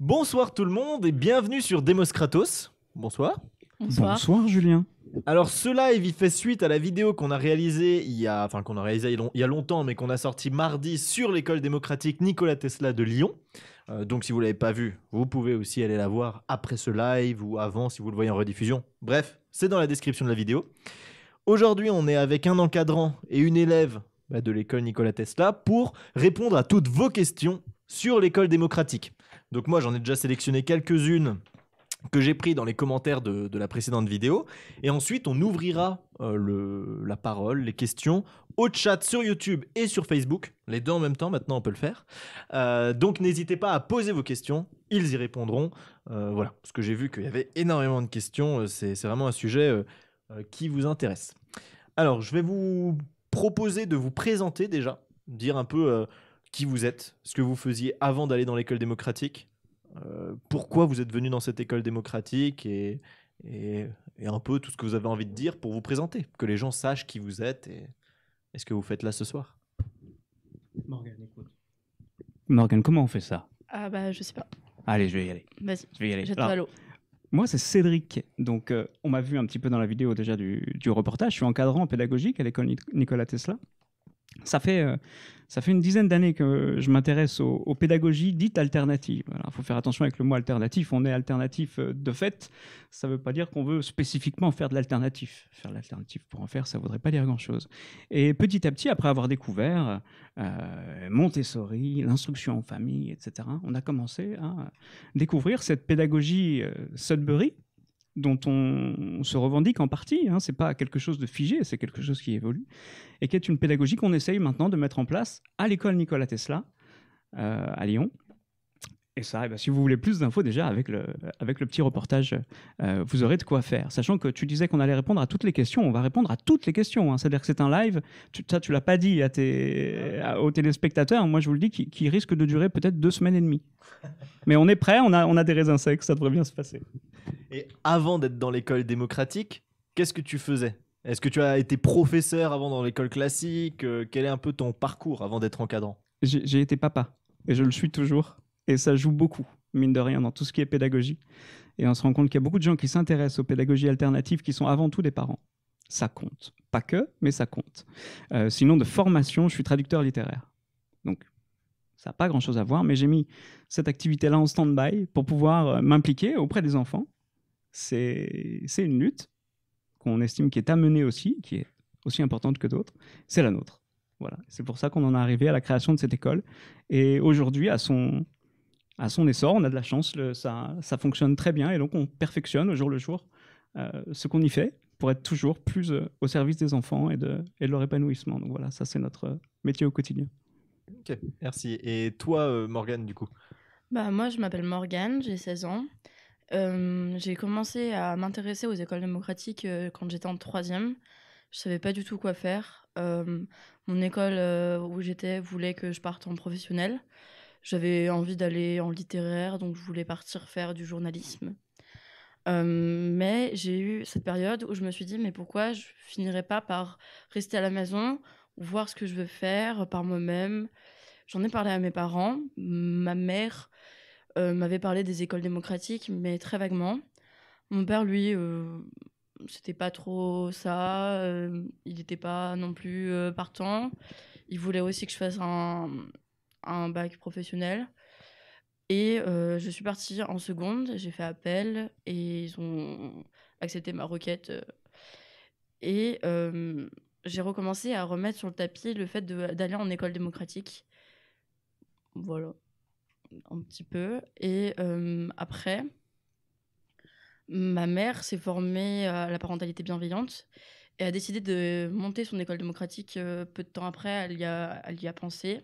Bonsoir tout le monde et bienvenue sur Demos Kratos. Bonsoir. Bonsoir. Julien. Alors ce live il fait suite à la vidéo qu'on a réalisée il y a, enfin qu'on a réalisé il y a longtemps mais qu'on a sorti mardi sur l'école démocratique Nikola Tesla de Lyon. Euh, donc si vous l'avez pas vu vous pouvez aussi aller la voir après ce live ou avant si vous le voyez en rediffusion. Bref, c'est dans la description de la vidéo. Aujourd'hui on est avec un encadrant et une élève bah, de l'école nicolas Tesla pour répondre à toutes vos questions sur l'école démocratique. Donc moi, j'en ai déjà sélectionné quelques-unes que j'ai pris dans les commentaires de, la précédente vidéo. Et ensuite, on ouvrira euh, la parole, les questions au chat sur YouTube et sur Facebook. Les deux en même temps, maintenant, on peut le faire. Euh, donc, n'hésitez pas à poser vos questions. Ils y répondront. Euh, voilà, parce que j'ai vu qu'il y avait énormément de questions. C'est vraiment un sujet qui vous intéresse. Alors, je vais vous proposer de vous présenter déjà, dire un peu qui vous êtes, ce que vous faisiez avant d'aller dans l'école démocratique, euh, pourquoi vous êtes venu dans cette école démocratique et, et, un peu tout ce que vous avez envie de dire pour vous présenter, que les gens sachent qui vous êtes et, ce que vous faites là ce soir. Morgan, écoute. Morgan, comment on fait ça Ah bah je sais pas. Allez, je vais y aller. Vas-y, je vais y aller. Moi, c'est Cédric. Donc, euh, on m'a vu un petit peu dans la vidéo déjà du, du reportage. Je suis encadrant en pédagogique à l'école Nicolas Tesla. Euh, ça fait, une dizaine d'années que je m'intéresse aux, pédagogies dites alternatives. Il faut faire attention avec le mot alternatif. On est alternatif euh, de fait. Ça ne veut pas dire qu'on veut spécifiquement faire de l'alternatif. Faire de l'alternatif pour en faire, ça ne voudrait pas dire grand-chose. Et petit à petit, après avoir découvert euh, Montessori, l'instruction en famille, etc., on a commencé à découvrir cette pédagogie Sudbury, dont on, se revendique en partie. Hein, c'est pas quelque chose de figé, c'est quelque chose qui évolue et qui est une pédagogie qu'on essaye maintenant de mettre en place à l'école Nikola Tesla euh, à Lyon. Et ça, eh ben, si vous voulez plus d'infos déjà avec le, avec le petit reportage, euh, vous aurez de quoi faire. Sachant que tu disais qu'on allait répondre à toutes les questions, on va répondre à toutes les questions. Hein. C'est-à-dire que c'est un live, tu, ça tu l'as pas dit à tes, aux téléspectateurs, moi je vous le dis, qui, risque de durer peut-être deux semaines et demie. Mais on est prêt, on a, on a des raisins secs, ça devrait bien se passer. Et avant d'être dans l'école démocratique, qu'est-ce que tu faisais Est-ce que tu as été professeur avant dans l'école classique euh, Quel est un peu ton parcours avant d'être encadrant J'ai été papa et je le suis toujours. Et ça joue beaucoup, mine de rien, dans tout ce qui est pédagogie. Et on se rend compte qu'il y a beaucoup de gens qui s'intéressent aux pédagogies alternatives qui sont avant tout des parents. Ça compte. Pas que, mais ça compte. Euh, sinon, de formation, je suis traducteur littéraire. Donc, ça n'a pas grand-chose à voir, mais j'ai mis cette activité-là en stand-by pour pouvoir euh, m'impliquer auprès des enfants c'est une lutte qu'on estime qui est amenée aussi, qui est aussi importante que d'autres, c'est la nôtre. Voilà. C'est pour ça qu'on en est arrivé à la création de cette école. Et aujourd'hui, à son, à son essor, on a de la chance, ça, fonctionne très bien. Et donc, on perfectionne au jour le jour euh, ce qu'on y fait pour être toujours plus euh, au service des enfants et de, leur épanouissement. Donc voilà, ça, c'est notre métier au quotidien. Ok, merci. Et toi, Morgan, euh, Morgane, du coup bah, Moi, je m'appelle Morgane, j'ai 16 ans. Euh, j'ai commencé à m'intéresser aux écoles démocratiques euh, quand j'étais en troisième. Je savais pas du tout quoi faire. Euh, mon école où j'étais voulait que je parte en professionnel. J'avais envie d'aller en littéraire, donc je voulais partir faire du journalisme. mais j'ai eu cette période où je me suis dit mais pourquoi je finirais pas par rester à la maison, voir ce que je veux faire par moi-même. J'en ai parlé à mes parents. Ma mère euh, m'avait parlé des écoles démocratiques, mais très vaguement. Mon père, lui, euh, c'était pas trop ça. Euh, il n'était pas non plus euh, partant. Il voulait aussi que je fasse un, un bac professionnel. Et je suis partie en seconde, j'ai fait appel et ils ont accepté ma requête. Et j'ai recommencé à remettre sur le tapis le fait d'aller en école démocratique. Voilà un petit peu. Et euh, après, ma mère s'est formée à la parentalité bienveillante et a décidé de monter son école démocratique euh, peu de temps après. Elle y a, elle pensé.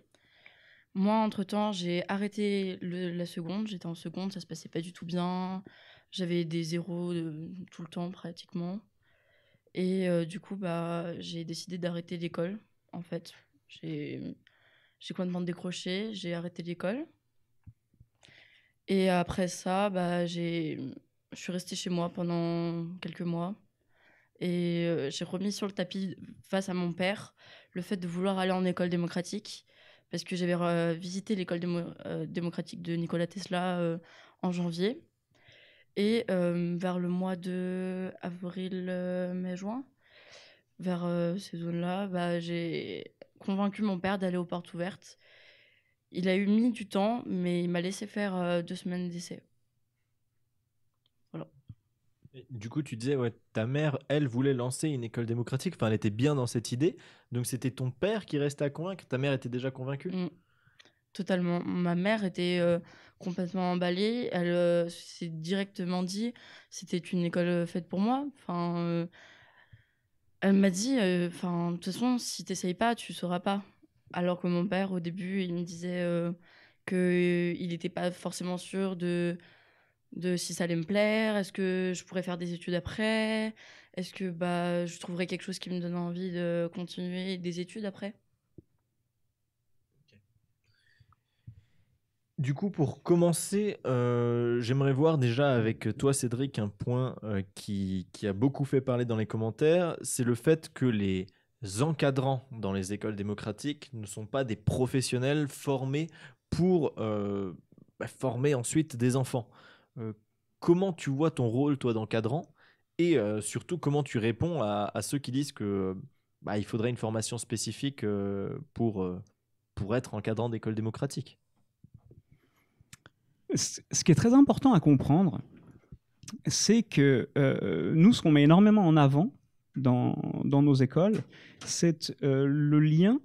Moi, entre-temps, j'ai arrêté la seconde. J'étais en seconde, ça se passait pas du tout bien. J'avais des zéros euh, tout le temps, pratiquement. Et du coup, bah, j'ai décidé d'arrêter l'école, en fait. J'ai complètement décroché, j'ai arrêté l'école. Et après ça, bah, je suis restée chez moi pendant quelques mois. Et euh, j'ai remis sur le tapis, face à mon père, le fait de vouloir aller en école démocratique. Parce que j'avais euh, visité l'école euh, démocratique de Nikola Tesla en janvier. Et vers le mois de avril, mai, juin, vers ces zones-là, bah, j'ai convaincu mon père d'aller aux portes ouvertes il a eu mis du temps, mais il m'a laissé faire euh, deux semaines d'essai. Voilà. du coup, tu disais, ouais, ta mère, elle voulait lancer une école démocratique. Enfin, elle était bien dans cette idée. Donc, c'était ton père qui restait à convaincre. Ta mère était déjà convaincue. Mmh. Totalement. Ma mère était euh, complètement emballée. Elle euh, s'est directement dit, c'était une école faite pour moi. Enfin, elle m'a dit, enfin, de toute façon, si n'essayes pas, tu sauras pas. Alors que mon père, au début, il me disait euh, qu'il euh, n'était pas forcément sûr de, si ça allait me plaire, est-ce que je pourrais faire des études après, est-ce que bah, je trouverais quelque chose qui me donne envie de continuer des études après. Du coup, pour commencer, euh, j'aimerais voir déjà avec toi, Cédric, un point qui, qui, a beaucoup fait parler dans les commentaires, c'est le fait que les, encadrants dans les écoles démocratiques ne sont pas des professionnels formés pour euh, bah, former ensuite des enfants. Euh, comment tu vois ton rôle, toi, d'encadrant Et euh, surtout, comment tu réponds à, ceux qui disent que bah, il faudrait une formation spécifique pour, pour être encadrant d'école démocratique Ce qui est très important à comprendre, c'est que nous, ce qu'on met énormément en avant, dans, nos écoles, c'est euh, le lien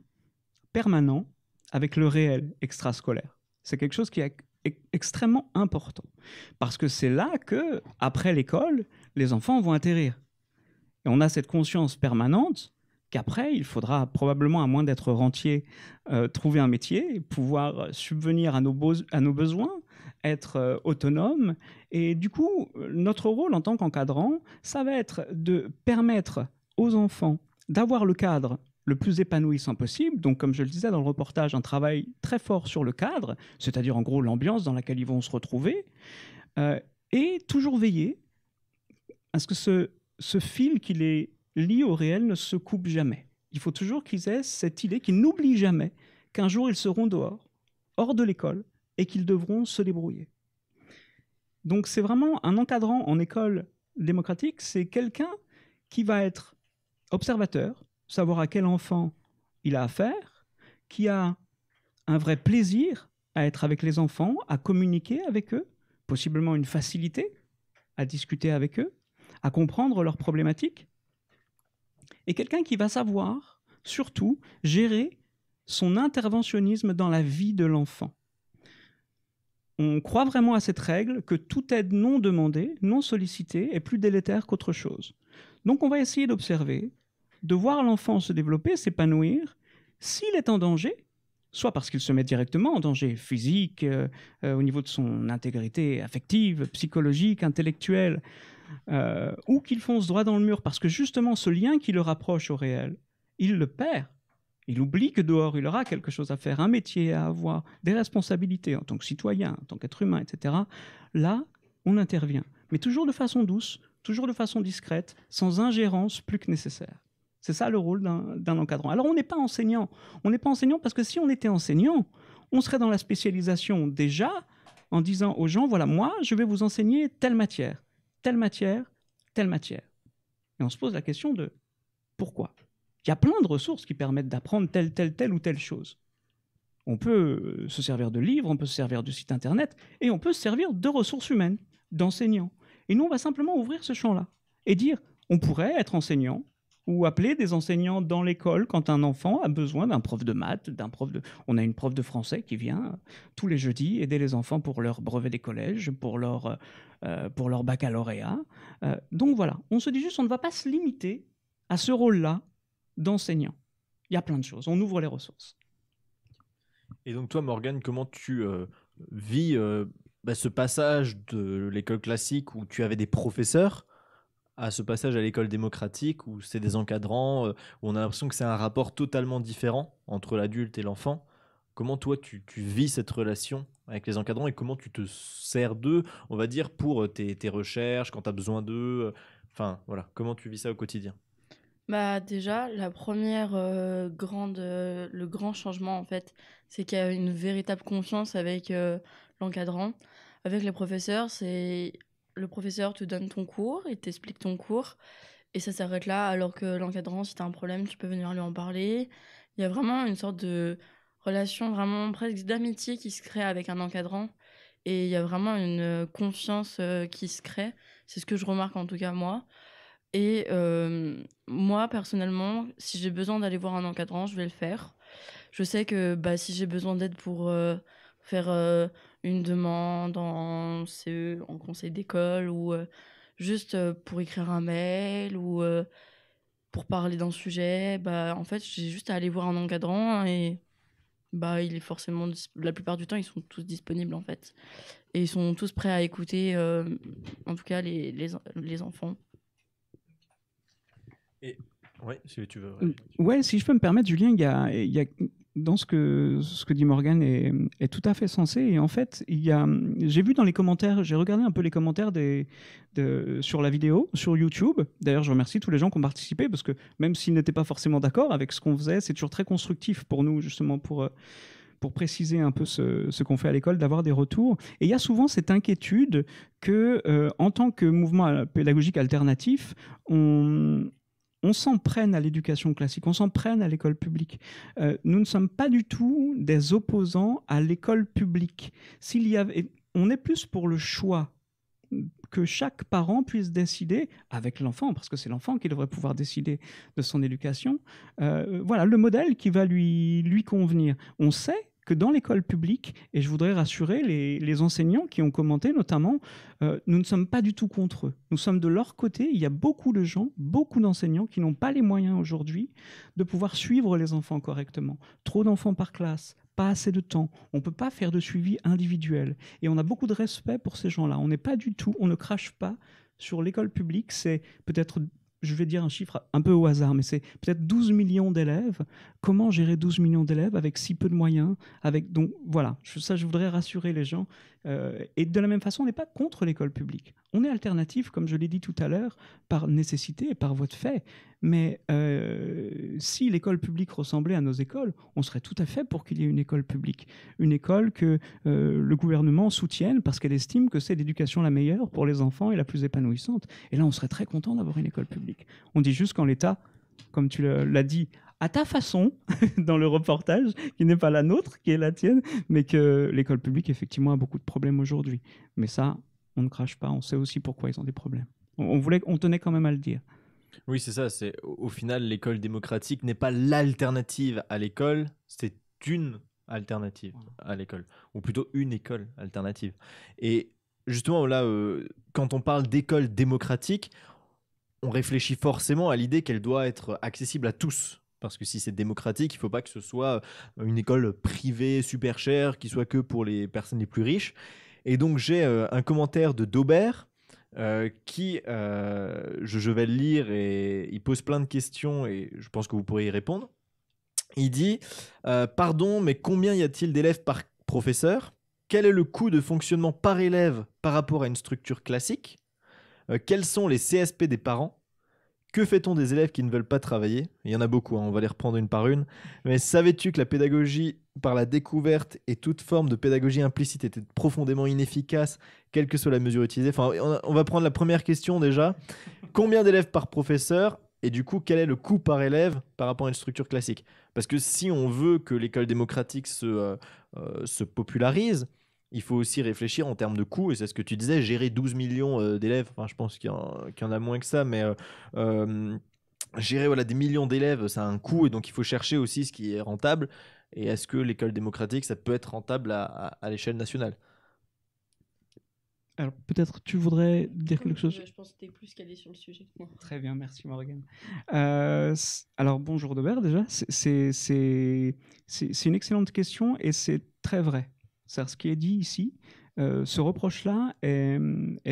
permanent avec le réel extrascolaire. C'est quelque chose qui est e-, extrêmement important parce que c'est là que, après l'école, les enfants vont atterrir. on a cette conscience permanente qu'après, il faudra probablement, à moins d'être rentier, euh, trouver un métier, pouvoir subvenir à nos, à nos besoins, être euh, autonome. Et du coup, notre rôle en tant qu'encadrant, ça va être de permettre aux enfants d'avoir le cadre le plus épanouissant possible. Donc, comme je le disais dans le reportage, un travail très fort sur le cadre, c'est-à-dire en gros l'ambiance dans laquelle ils vont se retrouver, euh, et toujours veiller à ce que ce, ce fil qui les lie au réel ne se coupe jamais. Il faut toujours qu'ils aient cette idée qu'ils n'oublient jamais qu'un jour ils seront dehors, hors de l'école, et qu'ils devront se débrouiller. Donc c'est vraiment un encadrant en école démocratique, c'est quelqu'un qui va être observateur, savoir à quel enfant il a affaire, qui a un vrai plaisir à être avec les enfants, à communiquer avec eux, possiblement une facilité à discuter avec eux, à comprendre leurs problématiques, et quelqu'un qui va savoir surtout gérer son interventionnisme dans la vie de l'enfant on croit vraiment à cette règle que toute aide non demandée, non sollicitée, est plus délétère qu'autre chose. Donc on va essayer d'observer, de voir l'enfant se développer, s'épanouir. S'il est en danger, soit parce qu'il se met directement en danger physique, euh, euh, au niveau de son intégrité affective, psychologique, intellectuelle, euh, ou qu'il fonce droit dans le mur parce que justement ce lien qui le rapproche au réel, il le perd il oublie que dehors, il aura quelque chose à faire, un métier à avoir, des responsabilités en tant que citoyen, en tant qu'être humain, etc. Là, on intervient, mais toujours de façon douce, toujours de façon discrète, sans ingérence plus que nécessaire. C'est ça le rôle d'un encadrant. Alors on n'est pas enseignant. On n'est pas enseignant parce que si on était enseignant, on serait dans la spécialisation déjà en disant aux gens, voilà, moi, je vais vous enseigner telle matière, telle matière, telle matière. Et on se pose la question de pourquoi il y a plein de ressources qui permettent d'apprendre telle, telle, telle ou telle chose. On peut euh, se servir de livres, on peut se servir du site internet, et on peut se servir de ressources humaines, d'enseignants. Et nous, on va simplement ouvrir ce champ-là et dire, on pourrait être enseignant ou appeler des enseignants dans l'école quand un enfant a besoin d'un prof de maths, d'un prof de... On a une prof de français qui vient tous les jeudis aider les enfants pour leur brevet des collèges, pour leur, euh, euh, pour leur baccalauréat. donc voilà, on se dit juste, on ne va pas se limiter à ce rôle-là d'enseignants. Il y a plein de choses. On ouvre les ressources. Et donc toi, Morgane, comment tu euh, vis euh, bah, ce passage de l'école classique où tu avais des professeurs à ce passage à l'école démocratique où c'est des encadrants, euh, où on a l'impression que c'est un rapport totalement différent entre l'adulte et l'enfant. Comment toi, tu, vis cette relation avec les encadrants et comment tu te sers d'eux, on va dire, pour tes, tes recherches, quand tu as besoin d'eux Enfin, voilà, comment tu vis ça au quotidien bah déjà, la première euh, euh, le grand changement en fait, c'est qu'il y a une véritable confiance avec euh, l'encadrant, avec les professeurs. C'est le professeur te donne ton cours, il t'explique ton cours, et ça s'arrête là. Alors que l'encadrant, si as un problème, tu peux venir lui en parler. Il y a vraiment une sorte de relation vraiment presque d'amitié qui se crée avec un encadrant, et il y a vraiment une confiance qui se crée. C'est ce que je remarque en tout cas moi. Et euh, moi, personnellement, si j'ai besoin d'aller voir un encadrant, je vais le faire. Je sais que bah, si j'ai besoin d'aide pour euh, faire euh, une demande en CE, en conseil d'école, ou juste pour écrire un mail, ou pour parler d'un sujet, bah, en fait, j'ai juste à aller voir un encadrant et bah, il est forcément la plupart du temps ils sont tous disponibles en fait et ils sont tous prêts à écouter en tout cas les, les enfants oui, si tu veux. Hum, ouais, si je peux me permettre, Julien, il y a, dans ce que, ce que dit Morgan est, tout à fait sensé. Et en fait, il y a, j'ai vu dans les commentaires, j'ai regardé un peu les commentaires des, sur la vidéo, sur YouTube. D'ailleurs, je remercie tous les gens qui ont participé parce que même s'ils n'étaient pas forcément d'accord avec ce qu'on faisait, c'est toujours très constructif pour nous, justement, pour, euh, pour préciser un peu ce, qu'on fait à l'école, d'avoir des retours. Et il y a souvent cette inquiétude que, euh, en tant que mouvement pédagogique alternatif, on, on s'en prenne à l'éducation classique, on s'en prenne à l'école publique. Euh, nous ne sommes pas du tout des opposants à l'école publique. S'il y avait, on est plus pour le choix que chaque parent puisse décider avec l'enfant, parce que c'est l'enfant qui devrait pouvoir décider de son éducation. Euh, voilà le modèle qui va lui, lui convenir. On sait que dans l'école publique, et je voudrais rassurer les, enseignants qui ont commenté notamment, euh, nous ne sommes pas du tout contre eux. Nous sommes de leur côté. Il y a beaucoup de gens, beaucoup d'enseignants qui n'ont pas les moyens aujourd'hui de pouvoir suivre les enfants correctement. Trop d'enfants par classe, pas assez de temps, on ne peut pas faire de suivi individuel. Et on a beaucoup de respect pour ces gens-là. On n'est pas du tout, on ne crache pas sur l'école publique. C'est peut-être je vais dire un chiffre un peu au hasard, mais c'est peut-être 12 millions d'élèves. Comment gérer 12 millions d'élèves avec si peu de moyens avec, Donc voilà, ça je voudrais rassurer les gens. Euh, et de la même façon, on n'est pas contre l'école publique. On est alternatif, comme je l'ai dit tout à l'heure, par nécessité et par voie de fait. Mais euh, si l'école publique ressemblait à nos écoles, on serait tout à fait pour qu'il y ait une école publique. Une école que euh, le gouvernement soutienne parce qu'elle estime que c'est l'éducation la meilleure pour les enfants et la plus épanouissante. Et là, on serait très content d'avoir une école publique. On dit juste qu'en l'État, comme tu l'as dit, à ta façon, dans le reportage, qui n'est pas la nôtre, qui est la tienne, mais que l'école publique, effectivement, a beaucoup de problèmes aujourd'hui. Mais ça, on ne crache pas, on sait aussi pourquoi ils ont des problèmes. On, voulait, on tenait quand même à le dire. Oui, c'est ça. C'est au final, l'école démocratique n'est pas l'alternative à l'école, c'est une alternative à l'école, ou plutôt une école alternative. Et justement, là, euh, quand on parle d'école démocratique, on réfléchit forcément à l'idée qu'elle doit être accessible à tous. Parce que si c'est démocratique, il ne faut pas que ce soit une école privée super chère qui soit que pour les personnes les plus riches. Et donc j'ai euh, un commentaire de Daubert euh, qui, euh, je, je, vais le lire et il pose plein de questions et je pense que vous pourrez y répondre. Il dit Pardon, mais combien y a-t-il d'élèves par professeur Quel est le coût de fonctionnement par élève par rapport à une structure classique Quels sont les CSP des parents que fait-on des élèves qui ne veulent pas travailler Il y en a beaucoup, hein, on va les reprendre une par une. Mais savais-tu que la pédagogie par la découverte et toute forme de pédagogie implicite était profondément inefficace, quelle que soit la mesure utilisée on va prendre la première question déjà. Combien d'élèves par professeur et du coup, quel est le coût par élève par rapport à une structure classique Parce que si on veut que l'école démocratique se euh, euh, popularise, il faut aussi réfléchir en termes de coûts, et c'est ce que tu disais, gérer 12 millions euh, d'élèves, je pense qu'il y, en a moins que ça, mais euh, gérer voilà, des millions d'élèves, ça a un coût, et donc il faut chercher aussi ce qui est rentable. Et est-ce que l'école démocratique, ça peut être rentable à, l'échelle nationale Alors peut-être tu voudrais dire quelque chose Je pense que tu plus calé sur le sujet. Très bien, merci Morgan euh, alors bonjour Dobert déjà, c'est une excellente question et c'est très vrai ce qui est dit ici, euh, ce reproche-là est,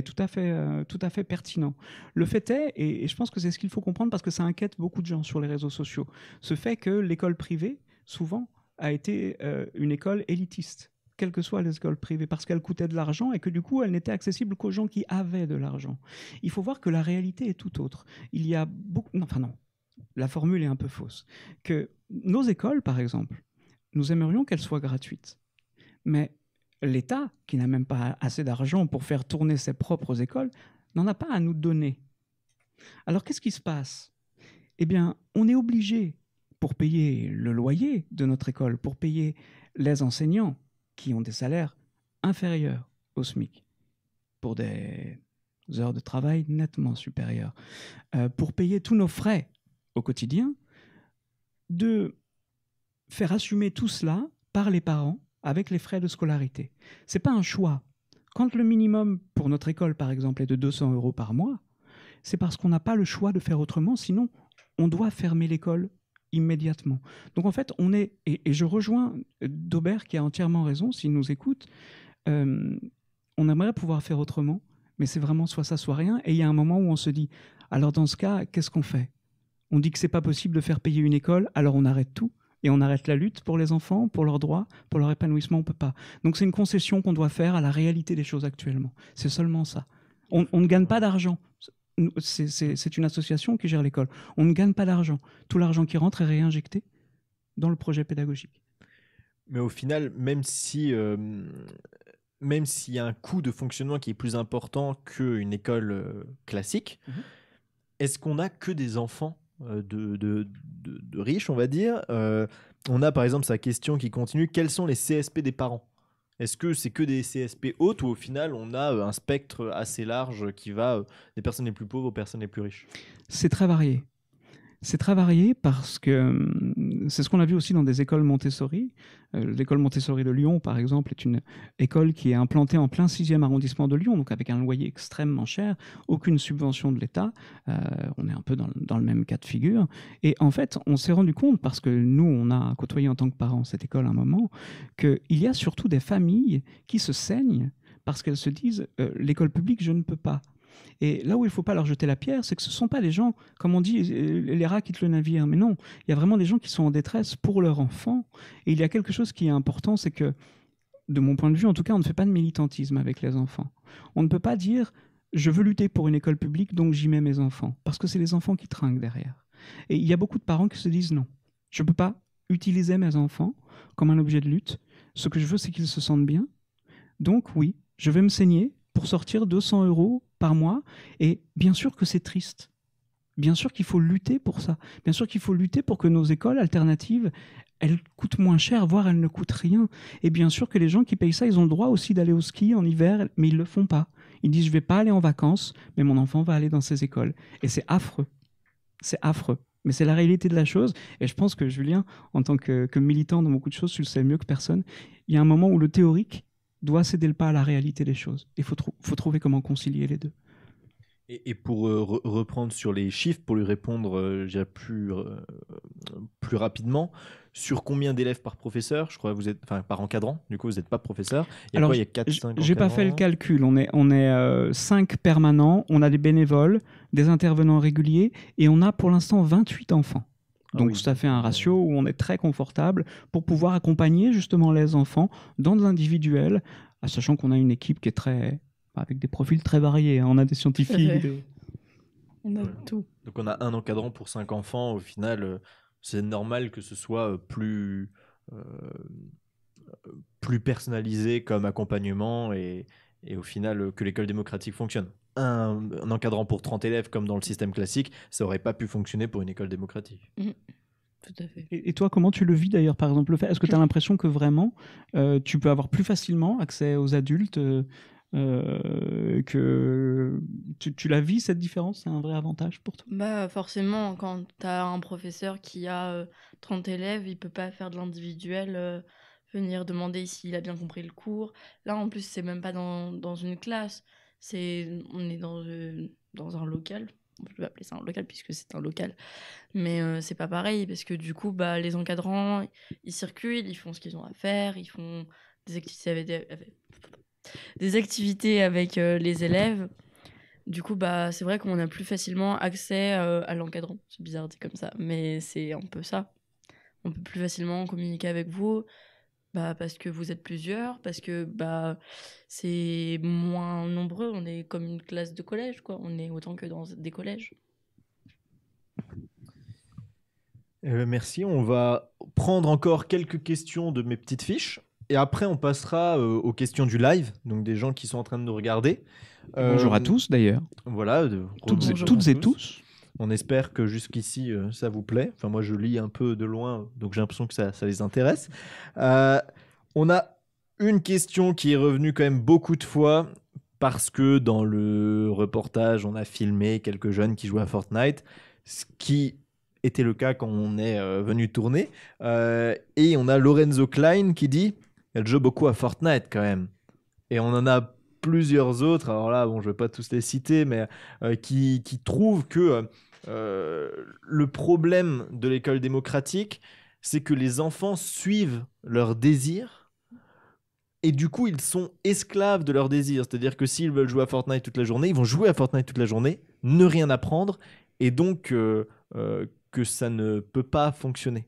tout, à fait, euh, tout à fait pertinent. Le fait est, et, je pense que c'est ce qu'il faut comprendre parce que ça inquiète beaucoup de gens sur les réseaux sociaux, ce fait que l'école privée, souvent, a été euh, une école élitiste quelles que soient les écoles privées, parce qu'elle coûtait de l'argent et que du coup, elle n'était accessible qu'aux gens qui avaient de l'argent. Il faut voir que la réalité est tout autre. Il y a beaucoup... enfin non, la formule est un peu fausse. Que nos écoles, par exemple, nous aimerions qu'elles soient gratuites. Mais l'État, qui n'a même pas assez d'argent pour faire tourner ses propres écoles, n'en a pas à nous donner. Alors qu'est-ce qui se passe Eh bien, on est obligé, pour payer le loyer de notre école, pour payer les enseignants qui ont des salaires inférieurs au SMIC, pour des heures de travail nettement supérieures, euh, pour payer tous nos frais au quotidien, de faire assumer tout cela par les parents avec les frais de scolarité. C'est pas un choix. Quand le minimum pour notre école, par exemple, est de 200 euros par mois, c'est parce qu'on n'a pas le choix de faire autrement, sinon on doit fermer l'école immédiatement. Donc en fait, on est, et, je rejoins Daubert qui a entièrement raison, s'il nous écoute, euh, on aimerait pouvoir faire autrement, mais c'est vraiment soit ça, soit rien. Et il y a un moment où on se dit, alors dans ce cas, qu'est-ce qu'on fait On dit que c'est pas possible de faire payer une école, alors on arrête tout et on arrête la lutte pour les enfants, pour leurs droits, pour leur épanouissement, on peut pas. Donc c'est une concession qu'on doit faire à la réalité des choses actuellement. C'est seulement ça. On, ne gagne pas d'argent. C'est une association qui gère l'école. On ne gagne pas d'argent. Tout l'argent qui rentre est réinjecté dans le projet pédagogique. Mais au final, même si euh, même s'il y a un coût de fonctionnement qui est plus important qu'une école euh, classique, mhm. est-ce qu'on a que des enfants euh, de, de, riches, on va dire. Euh, on a par exemple sa question qui continue, quels sont les CSP des parents Est-ce que c'est que des CSP hautes ou au final on a euh, un spectre assez large qui va des personnes les plus pauvres aux personnes les plus riches C'est très varié. C'est très varié parce que hum, c'est ce qu'on a vu aussi dans des écoles Montessori. Euh, l'école Montessori de Lyon, par exemple, est une école qui est implantée en plein 6e arrondissement de Lyon, donc avec un loyer extrêmement cher, aucune subvention de l'État. Euh, on est un peu dans, le même cas de figure. Et en fait, on s'est rendu compte, parce que nous, on a côtoyé en tant que parents cette école un moment, qu'il y a surtout des familles qui se saignent parce qu'elles se disent euh, l'école publique, je ne peux pas et là où il ne faut pas leur jeter la pierre, c'est que ce ne sont pas les gens, comme on dit, euh, les rats quittent le navire. Mais non, il y a vraiment des gens qui sont en détresse pour leurs enfants. Et il y a quelque chose qui est important, c'est que, de mon point de vue en tout cas, on ne fait pas de militantisme avec les enfants. On ne peut pas dire, je veux lutter pour une école publique, donc j'y mets mes enfants. Parce que c'est les enfants qui trinquent derrière. Et il y a beaucoup de parents qui se disent, non, je ne peux pas utiliser mes enfants comme un objet de lutte. Ce que je veux, c'est qu'ils se sentent bien. Donc oui, je vais me saigner, pour sortir 200 euros par mois. Et bien sûr que c'est triste. Bien sûr qu'il faut lutter pour ça. Bien sûr qu'il faut lutter pour que nos écoles alternatives, elles coûtent moins cher, voire elles ne coûtent rien. Et bien sûr que les gens qui payent ça, ils ont le droit aussi d'aller au ski en hiver, mais ils ne le font pas. Ils disent, je vais pas aller en vacances, mais mon enfant va aller dans ces écoles. Et c'est affreux. C'est affreux. Mais c'est la réalité de la chose. Et je pense que Julien, en tant que, que militant dans beaucoup de choses, tu le sais mieux que personne, il y a un moment où le théorique, doit céder le pas à la réalité des choses. Il faut, trouver comment concilier les deux. Et, pour euh, reprendre sur les chiffres, pour lui répondre euh, plus, euh, plus rapidement, sur combien d'élèves par professeur Je crois vous êtes, enfin par encadrant, du coup vous n'êtes pas professeur. et J'ai pas fait le calcul, on est, on est 5 permanents, on a des bénévoles, des intervenants réguliers, et on a pour l'instant 28 enfants. Ah Donc ça fait un ratio où on est très confortable pour pouvoir accompagner justement les enfants dans l'individuel, ah, sachant qu'on a une équipe qui est très avec des profils très variés. Hein. On a des scientifiques. On a tout. Donc on a un encadrant pour cinq enfants. Au final, euh, c'est normal que ce soit euh, plus euh, plus personnalisé comme accompagnement et, et au final que l'école démocratique fonctionne un, encadrant pour 30 élèves comme dans le système classique, ça aurait pas pu fonctionner pour une école démocratique. Mmh. Tout à fait. Et, toi, comment tu le vis d'ailleurs, par exemple, le fait Est-ce que tu as l'impression que vraiment euh, tu peux avoir plus facilement accès aux adultes euh, euh, que tu, la vis cette différence, c'est un vrai avantage pour toi Bah forcément, quand tu as un professeur qui a 30 élèves, il peut pas faire de l'individuel, venir demander s'il a bien compris le cours. Là en plus, c'est même pas dans, dans une classe, on est euh, dans, un local. on peut appeler ça un local puisque c'est un local. Mais euh, c'est pas pareil parce que du coup, bah, les encadrants, ils circulent, ils font ce qu'ils ont à faire, ils font des activités avec, des activités avec euh, les élèves. Du coup, bah, c'est vrai qu'on a plus facilement accès à l'encadrant. C'est bizarre dit comme ça, mais c'est un peu ça. On peut plus facilement communiquer avec vous bah, parce que vous êtes plusieurs, parce que bah, c'est moins nombreux, on est comme une classe de collège, quoi. on est autant que dans des collèges. Eh ben, merci, on va prendre encore quelques questions de mes petites fiches. Et après, on passera euh, aux questions du live, donc des gens qui sont en train de nous regarder. bonjour à euh, tous d'ailleurs. Voilà, de... toutes et tous. On espère que jusqu'ici, euh, ça vous plaît. Enfin, moi, je lis un peu de loin, donc j'ai l'impression que ça, les intéresse. Euh, on a une question qui est revenue quand même beaucoup de fois, parce que dans le reportage, on a filmé quelques jeunes qui jouent à Fortnite, ce qui était le cas quand on est euh, venu tourner. et on a Lorenzo Klein qui dit, elle joue beaucoup à Fortnite quand même. Et on en a plusieurs autres, alors là, bon, je ne vais pas tous les citer, mais euh, qui, qui, trouvent que euh, euh, le problème de l'école démocratique, c'est que les enfants suivent leurs désirs et du coup, ils sont esclaves de leurs désirs. C'est-à-dire que s'ils veulent jouer à Fortnite toute la journée, ils vont jouer à Fortnite toute la journée, ne rien apprendre, et donc que ça ne peut pas fonctionner.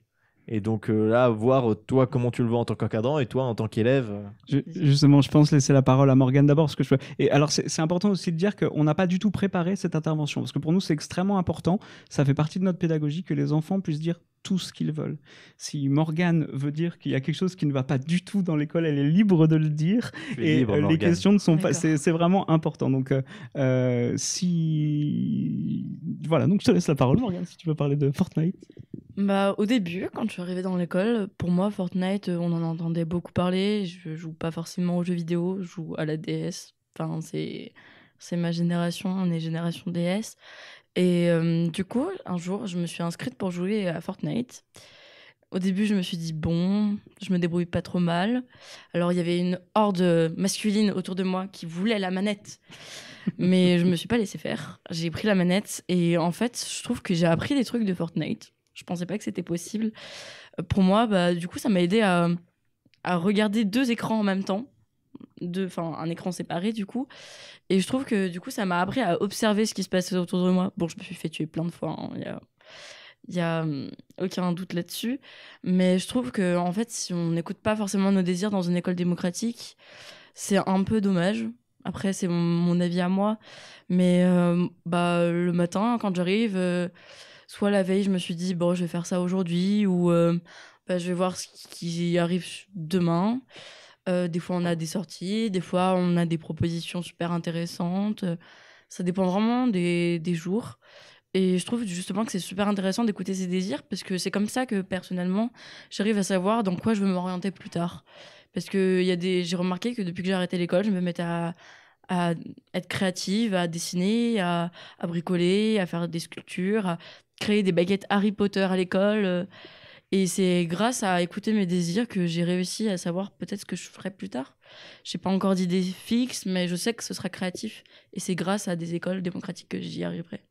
Et donc euh, là, voir euh, toi comment tu le vois en tant qu'encadrant et toi en tant qu'élève. Euh. Justement, je pense laisser la parole à Morgane d'abord. parce que je... Et alors, c'est important aussi de dire qu'on n'a pas du tout préparé cette intervention, parce que pour nous, c'est extrêmement important. Ça fait partie de notre pédagogie que les enfants puissent dire tout ce qu'ils veulent. Si Morgane veut dire qu'il y a quelque chose qui ne va pas du tout dans l'école, elle est libre de le dire. Et euh, les questions ne sont pas. C'est vraiment important. Donc, euh, euh, si. Voilà, donc je te laisse la parole, Morgane, si tu veux parler de Fortnite. Bah, au début, quand je suis arrivée dans l'école, pour moi, Fortnite, on en entendait beaucoup parler. Je joue pas forcément aux jeux vidéo, je joue à la DS. Enfin, c'est ma génération, on est génération DS. Et euh, du coup, un jour, je me suis inscrite pour jouer à Fortnite. Au début, je me suis dit, bon, je me débrouille pas trop mal. Alors, il y avait une horde masculine autour de moi qui voulait la manette. Mais je me suis pas laissée faire. J'ai pris la manette et en fait, je trouve que j'ai appris des trucs de Fortnite. Je pensais pas que c'était possible. Euh, pour moi, bah, du coup, ça m'a aidé à regarder deux écrans en même temps enfin un écran séparé du coup et je trouve que du coup ça m'a appris à observer ce qui se passait autour de moi bon je me suis fait tuer plein de fois hein. il y, a, hum, aucun doute là-dessus mais je trouve que en fait si on n'écoute pas forcément nos désirs dans une école démocratique c'est un peu dommage après c'est mon, avis à moi mais euh, bah le matin quand j'arrive euh, soit la veille je me suis dit bon je vais faire ça aujourd'hui ou euh, bah, je vais voir ce qui arrive demain euh, des fois, on a des sorties, des fois, on a des propositions super intéressantes. Ça dépend vraiment des, des jours. Et je trouve justement que c'est super intéressant d'écouter ses désirs parce que c'est comme ça que personnellement, j'arrive à savoir dans quoi je veux m'orienter plus tard. Parce que y a des... j'ai remarqué que depuis que j'ai arrêté l'école, je me mettais à, à être créative, à dessiner, à... à, bricoler, à faire des sculptures, à créer des baguettes Harry Potter à l'école. Euh, et c'est grâce à écouter mes désirs que j'ai réussi à savoir peut-être ce que je ferai plus tard. J'ai pas encore d'idée fixe, mais je sais que ce sera créatif. Et c'est grâce à des écoles démocratiques que j'y arriverai.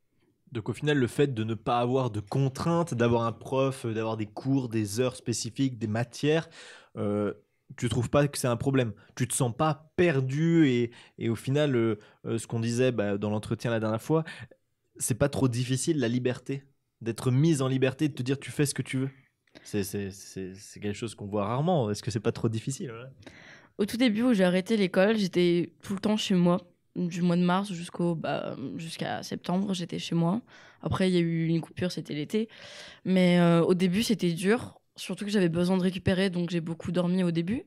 Donc au final, le fait de ne pas avoir de contraintes, d'avoir un prof, euh, d'avoir des cours, des heures spécifiques, des matières, euh, tu trouves pas que c'est un problème. Tu te sens pas perdu et, et au final, euh, euh, ce qu'on disait bah, dans l'entretien la dernière fois, c'est pas trop difficile la liberté, d'être mise en liberté, de te dire tu fais ce que tu veux. C'est quelque chose qu'on voit rarement. Est-ce que c'est pas trop difficile Au tout début où j'ai arrêté l'école, j'étais tout le temps chez moi. Du mois de mars jusqu'au bah, jusqu'à septembre, j'étais chez moi. Après, il y a eu une coupure, c'était l'été. Mais euh, au début, c'était dur. Surtout que j'avais besoin de récupérer, donc j'ai beaucoup dormi au début.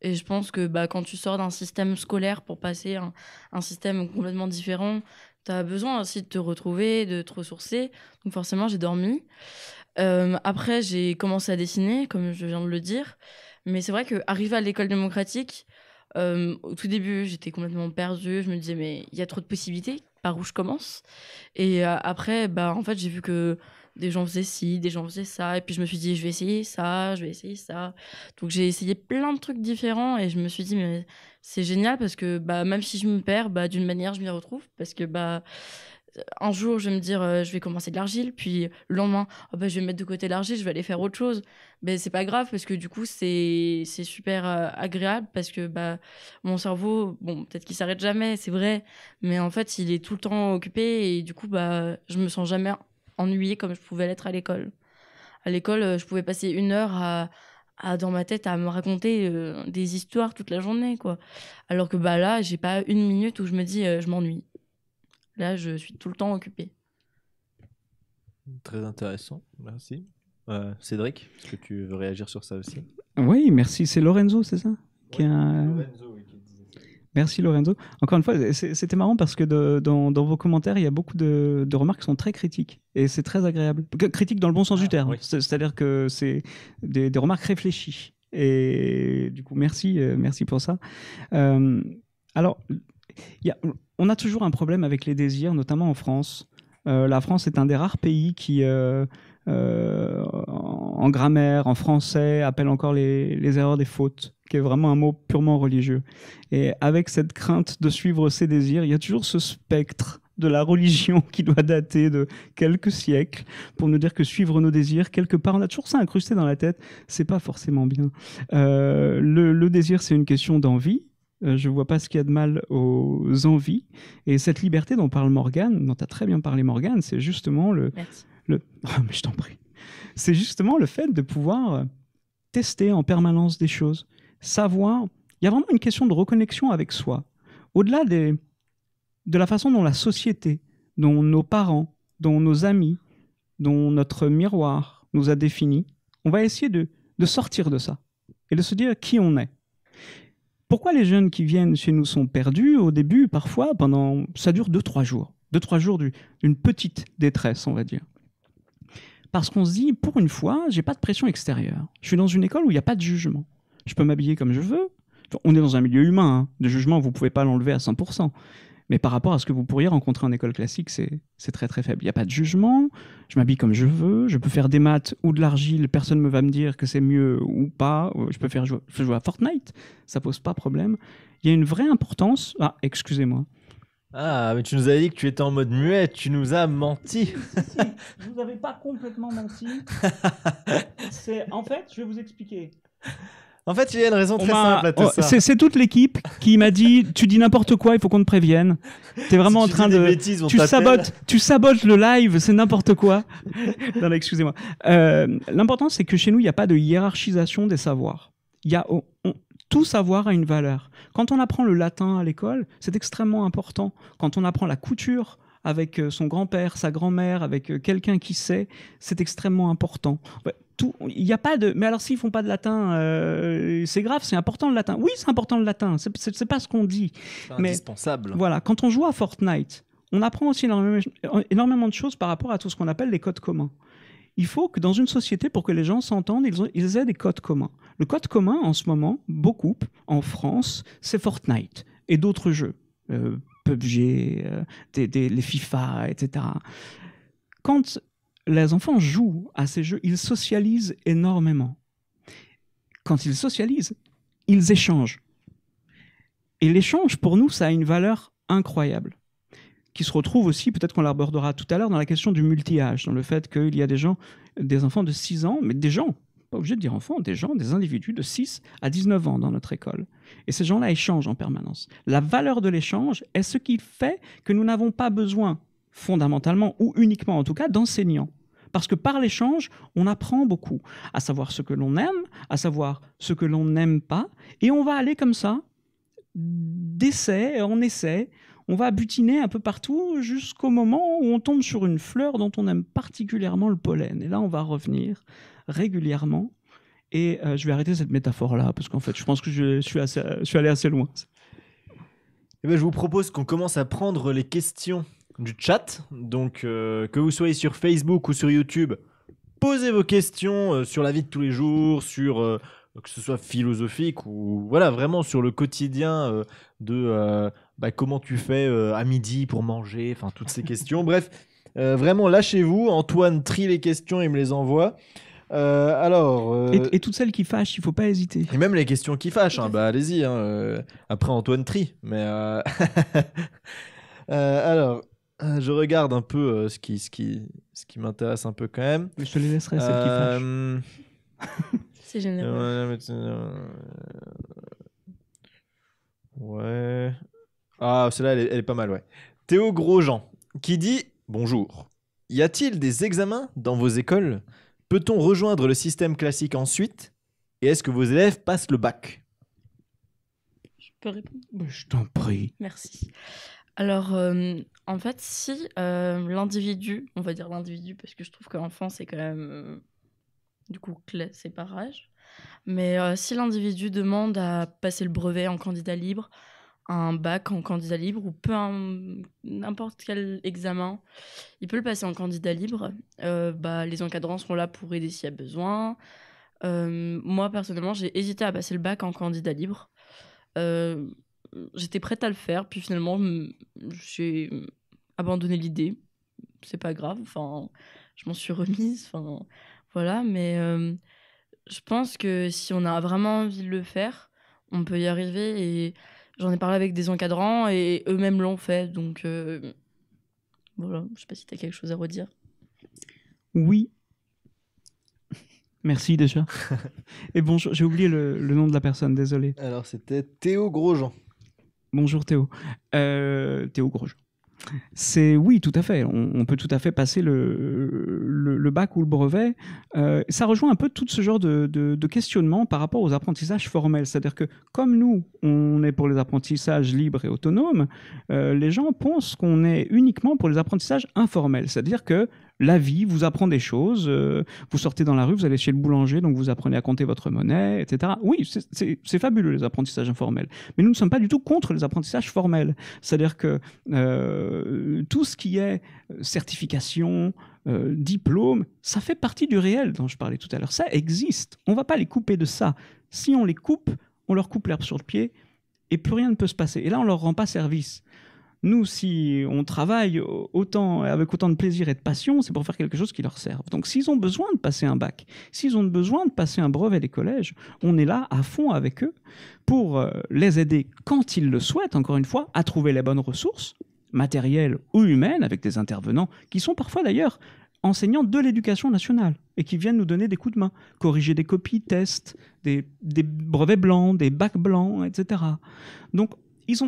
Et je pense que bah, quand tu sors d'un système scolaire pour passer un, un système complètement différent, tu as besoin aussi de te retrouver, de te ressourcer. Donc forcément, j'ai dormi. Euh, après, j'ai commencé à dessiner, comme je viens de le dire. Mais c'est vrai qu'arrivé à l'école démocratique, euh, au tout début, j'étais complètement perdue. Je me disais, mais il y a trop de possibilités. Par où je commence Et euh, après, bah, en fait, j'ai vu que des gens faisaient ci, des gens faisaient ça. Et puis je me suis dit, je vais essayer ça, je vais essayer ça. Donc j'ai essayé plein de trucs différents et je me suis dit, mais c'est génial parce que bah, même si je me perds, bah, d'une manière, je m'y retrouve. Parce que bah, un jour, je vais me dire, euh, je vais commencer de l'argile, puis le lendemain, ah bah, je vais mettre de côté l'argile, je vais aller faire autre chose. Mais c'est pas grave parce que du coup, c'est super euh, agréable parce que bah, mon cerveau, bon, peut-être qu'il s'arrête jamais, c'est vrai, mais en fait, il est tout le temps occupé et du coup, bah, je me sens jamais ennuyée comme je pouvais l'être à l'école. À l'école, euh, je pouvais passer une heure à, dans ma tête à me raconter des histoires toute la journée, quoi. Alors que bah, là, j'ai pas une minute où je me dis, je m'ennuie. Là, je suis tout le temps occupé. Très intéressant, merci. Euh, Cédric, est-ce que tu veux réagir sur ça aussi Oui, merci. C'est Lorenzo, c'est ça qui Lorenzo, Merci Lorenzo. Encore une fois, c'était marrant parce que dans, vos commentaires, il y a beaucoup de, remarques qui sont très critiques et c'est très agréable. Critiques dans le bon sens ah, du terme, c'est-à-dire que c'est des, remarques réfléchies. Et du coup, merci, euh, merci pour ça. Euh, alors, on a toujours un problème avec les désirs, notamment en France. Euh, la France est un des rares pays qui, euh, euh, en grammaire, en français, appelle encore les, erreurs des fautes, qui est vraiment un mot purement religieux. Et avec cette crainte de suivre ses désirs, il y a toujours ce spectre de la religion qui doit dater de quelques siècles pour nous dire que suivre nos désirs quelque part on a toujours ça incrusté dans la tête c'est pas forcément bien le désir c'est une question d'envie euh, je vois pas ce qu'il y a de mal aux envies. Et cette liberté dont parle Morgane, dont tu as très bien parlé Morgane, c'est justement le... Oh, je t'en prie. C'est justement le fait de pouvoir euh, tester en permanence des choses, savoir... Il y a vraiment une question de reconnexion avec soi. Au-delà de la façon dont la société, dont nos parents, dont nos amis, dont notre miroir nous a définis, on va essayer de, de sortir de ça et de se dire qui on est pourquoi les jeunes qui viennent chez nous sont perdus au début, parfois, pendant ça dure 2-3 jours, 2-3 jours d'une petite détresse, on va dire Parce qu'on se dit, pour une fois, j'ai pas de pression extérieure. Je suis dans une école où il n'y a pas de jugement. Je peux m'habiller comme je veux. On est dans un milieu humain, hein. de jugement, vous pouvez pas l'enlever à 100%. Mais par rapport à ce que vous pourriez rencontrer en école classique, c'est très très faible. Il n'y a pas de jugement, je m'habille comme je veux, je peux faire des maths ou de l'argile, personne ne va me dire que c'est mieux ou pas, euh, je peux faire jouer, jouer à Fortnite, ça pose pas problème. Il y a une vraie importance. Ah, excusez-moi. Ah, mais tu nous avais dit que tu étais en mode muet, tu nous as menti. Si, vous avais pas complètement menti. C'est en fait, je vais vous expliquer. En fait, il y a une raison très simple à oh, ça. C'est toute l'équipe qui m'a dit Tu dis n'importe quoi, il faut qu'on te prévienne. es vraiment en train de. tu, sabotes, tu sabotes le live, c'est n'importe quoi. non, excusez-moi. Euh, l'important, c'est que chez nous, il n'y a pas de hiérarchisation des savoirs. a, tout savoir a une valeur. Quand on apprend le latin à l'école, c'est extrêmement important. Quand on apprend la couture, avec euh, son grand-père, sa grand-mère, avec euh, quelqu'un qui sait, c'est extrêmement important. il n'y a pas de. Mais alors, s'ils font pas de latin, euh, c'est grave, c'est important le latin. Oui, c'est important le latin, c'est pas ce qu'on dit. C'est indispensable. Voilà, quand on joue à Fortnite, on apprend aussi énormément, de choses par rapport à tout ce qu'on appelle les codes communs. Il faut que dans une société, pour que les gens s'entendent, ils, aient des codes communs. Le code commun, en ce moment, beaucoup, en France, c'est Fortnite et d'autres jeux. PUBG, euh, les FIFA, etc. Quand les enfants jouent à ces jeux, ils socialisent énormément. Quand ils socialisent, ils échangent. Et l'échange, pour nous, ça a une valeur incroyable qui se retrouve aussi, peut-être qu'on l'abordera tout à l'heure, dans la question du multi-âge, dans le fait qu'il y a des gens, des enfants de 6 ans, mais des gens pas obligé de dire enfants, des gens, des individus de 6 à 19 ans dans notre école. Et ces gens-là échangent en permanence. La valeur de l'échange est ce qui fait que nous n'avons pas besoin, fondamentalement ou uniquement en tout cas, d'enseignants. Parce que par l'échange, on apprend beaucoup, à savoir ce que l'on aime, à savoir ce que l'on n'aime pas, et on va aller comme ça, d'essai en essai, on va butiner un peu partout jusqu'au moment où on tombe sur une fleur dont on aime particulièrement le pollen. Et là, on va revenir régulièrement. Et euh, je vais arrêter cette métaphore-là, parce qu'en fait, je pense que je suis, suis allé assez loin. Eh bien, je vous propose qu'on commence à prendre les questions du chat. Donc, euh, que vous soyez sur Facebook ou sur YouTube, posez vos questions euh, sur la vie de tous les jours, sur que ce soit philosophique ou voilà, vraiment sur le quotidien de bah, comment tu fais à midi pour manger, enfin, toutes ces questions. Bref, vraiment, lâchez-vous. Antoine trie les questions et me les envoie. Euh, alors. Euh, et, toutes celles qui fâchent, il faut pas hésiter. Et même les questions qui fâchent, hein, bah allez-y. Hein, euh, après Antoine Tri, mais. alors, je regarde un peu ce qui, ce qui, ce qui m'intéresse un peu quand même. je te les laisserai celles qui fâchent. C'est généreux. Ouais. Ah, celle-là, elle, elle, est pas mal, ouais. Théo Grosjean, qui dit Bonjour. Y a-t-il des examens dans vos écoles Peut-on rejoindre le système classique ensuite Et est-ce que vos élèves passent le bac Je peux répondre Je t'en prie. Merci. Alors, euh, en fait, si euh, l'individu, on va dire l'individu, parce que je trouve que l'enfant, c'est quand même, euh, du coup, clé, c'est par Mais si l'individu demande à passer le brevet en candidat libre, un bac en candidat libre ou peu n'importe quel examen, il peut le passer en candidat libre. Euh, bah, les encadrants seront là pour aider s'il y a besoin. Euh, moi, personnellement, j'ai hésité à passer le bac en candidat libre. Euh, j'étais prête à le faire, puis finalement, j'ai abandonné l'idée. C'est pas grave, enfin, je m'en suis remise, enfin, voilà, mais je pense que si on a vraiment envie de le faire, on peut y arriver et J'en ai parlé avec des encadrants et eux-mêmes l'ont fait. Donc euh, voilà, je sais pas si tu as quelque chose à redire. Oui. Merci déjà. et bonjour, j'ai oublié le, nom de la personne, désolé. Alors c'était Théo Grosjean. Bonjour Théo. Euh, Théo Grosjean. C'est oui, tout à fait. On, peut tout à fait passer le, bac ou le brevet. Euh, ça rejoint un peu tout ce genre de, questionnement par rapport aux apprentissages formels. C'est-à-dire que comme nous, on est pour les apprentissages libres et autonomes, euh, les gens pensent qu'on est uniquement pour les apprentissages informels. C'est-à-dire que la vie vous apprend des choses. Euh, vous sortez dans la rue, vous allez chez le boulanger, donc vous apprenez à compter votre monnaie, etc. Oui, c'est fabuleux les apprentissages informels. Mais nous ne sommes pas du tout contre les apprentissages formels. C'est-à-dire que euh, tout ce qui est euh, certification, diplôme, ça fait partie du réel dont je parlais tout à l'heure. Ça existe. On ne va pas les couper de ça. Si on les coupe, on leur coupe l'herbe sur le pied et plus rien ne peut se passer. Et là, on ne leur rend pas service. Nous, si on travaille autant, avec autant de plaisir et de passion, c'est pour faire quelque chose qui leur serve. Donc s'ils ont besoin de passer un bac, s'ils ont besoin de passer un brevet des collèges, on est là à fond avec eux pour euh, les aider quand ils le souhaitent, encore une fois, à trouver les bonnes ressources matérielles ou humaines, avec des intervenants qui sont parfois d'ailleurs enseignants de l'éducation nationale et qui viennent nous donner des coups de main, corriger des copies, tests, des, des brevets blancs, des bacs blancs, etc. Donc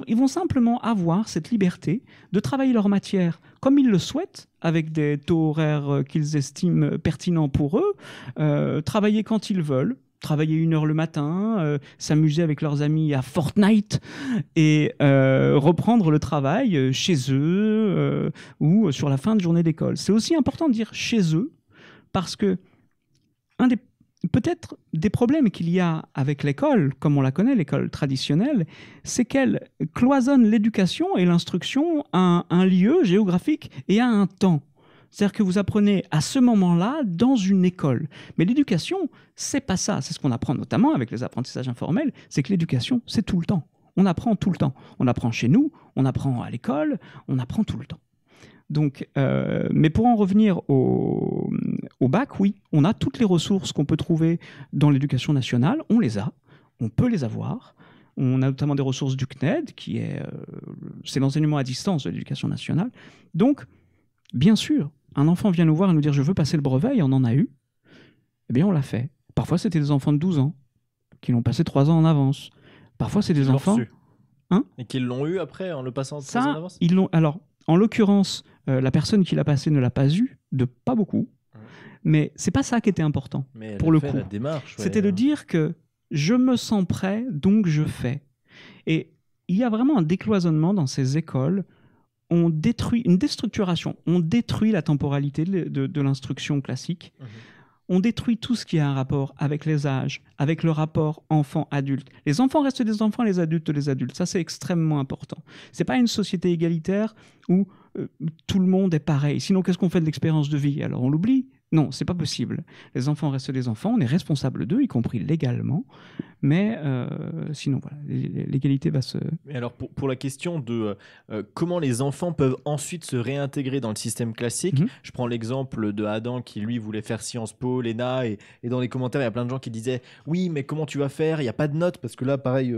ils, vont simplement avoir cette liberté de travailler leur matière comme ils le souhaitent, avec des taux horaires euh, qu'ils estiment pertinents pour eux, euh, travailler quand ils veulent, travailler une heure le matin, euh, s'amuser avec leurs amis à Fortnite et reprendre le travail chez eux ou sur la fin de journée d'école. C'est aussi important de dire chez eux parce que un des peut-être des problèmes qu'il y a avec l'école, comme on la connaît, l'école traditionnelle, c'est qu'elle cloisonne l'éducation et l'instruction à un lieu géographique et à un temps. C'est-à-dire que vous apprenez à ce moment-là dans une école. Mais l'éducation, c'est pas ça. C'est ce qu'on apprend notamment avec les apprentissages informels, c'est que l'éducation, c'est tout le temps. On apprend tout le temps. On apprend chez nous, on apprend à l'école, on apprend tout le temps. Donc, euh, mais pour en revenir au, bac, oui, on a toutes les ressources qu'on peut trouver dans l'éducation nationale, on les a, on peut les avoir. On a notamment des ressources du CNED, qui est, euh, c'est l'enseignement à distance de l'éducation nationale. Donc, bien sûr, un enfant vient nous voir et nous dire je veux passer le brevet et on en a eu. Eh bien, on l'a fait. Parfois, c'était des enfants de 12 ans qui l'ont passé 3 ans en avance. Parfois, c'est des enfants. Hein et qui l'ont eu après en le passant 3 ans en avance. Ils l'ont. Alors, en l'occurrence, euh, la personne qui l'a passé ne l'a pas eu, de pas beaucoup. Mais c'est pas ça qui était important pour le coup. C'était de dire que je me sens prêt, donc je fais. Et il y a vraiment un décloisonnement dans ces écoles. On détruit une déstructuration, on détruit la temporalité de, l'instruction classique. Mhm. on détruit tout ce qui a un rapport avec les âges, avec le rapport enfant-adulte. Les enfants restent des enfants, les adultes des adultes. Ça, c'est extrêmement important. Ce n'est pas une société égalitaire où euh, tout le monde est pareil. Sinon, qu'est-ce qu'on fait de l'expérience de vie Alors on l'oublie. Non, c'est pas possible. Les enfants restent des enfants, on est responsable d'eux, y compris légalement. Mais euh, sinon, voilà, l'égalité va se. Mais alors, pour, la question de euh, euh, comment les enfants peuvent ensuite se réintégrer dans le système classique, mhm. je prends l'exemple de Adam qui, lui, voulait faire Sciences Po, l'ENA, et, et dans les commentaires, il y a plein de gens qui disaient Oui, mais comment tu vas faire Il n'y a pas de notes, parce que là, pareil,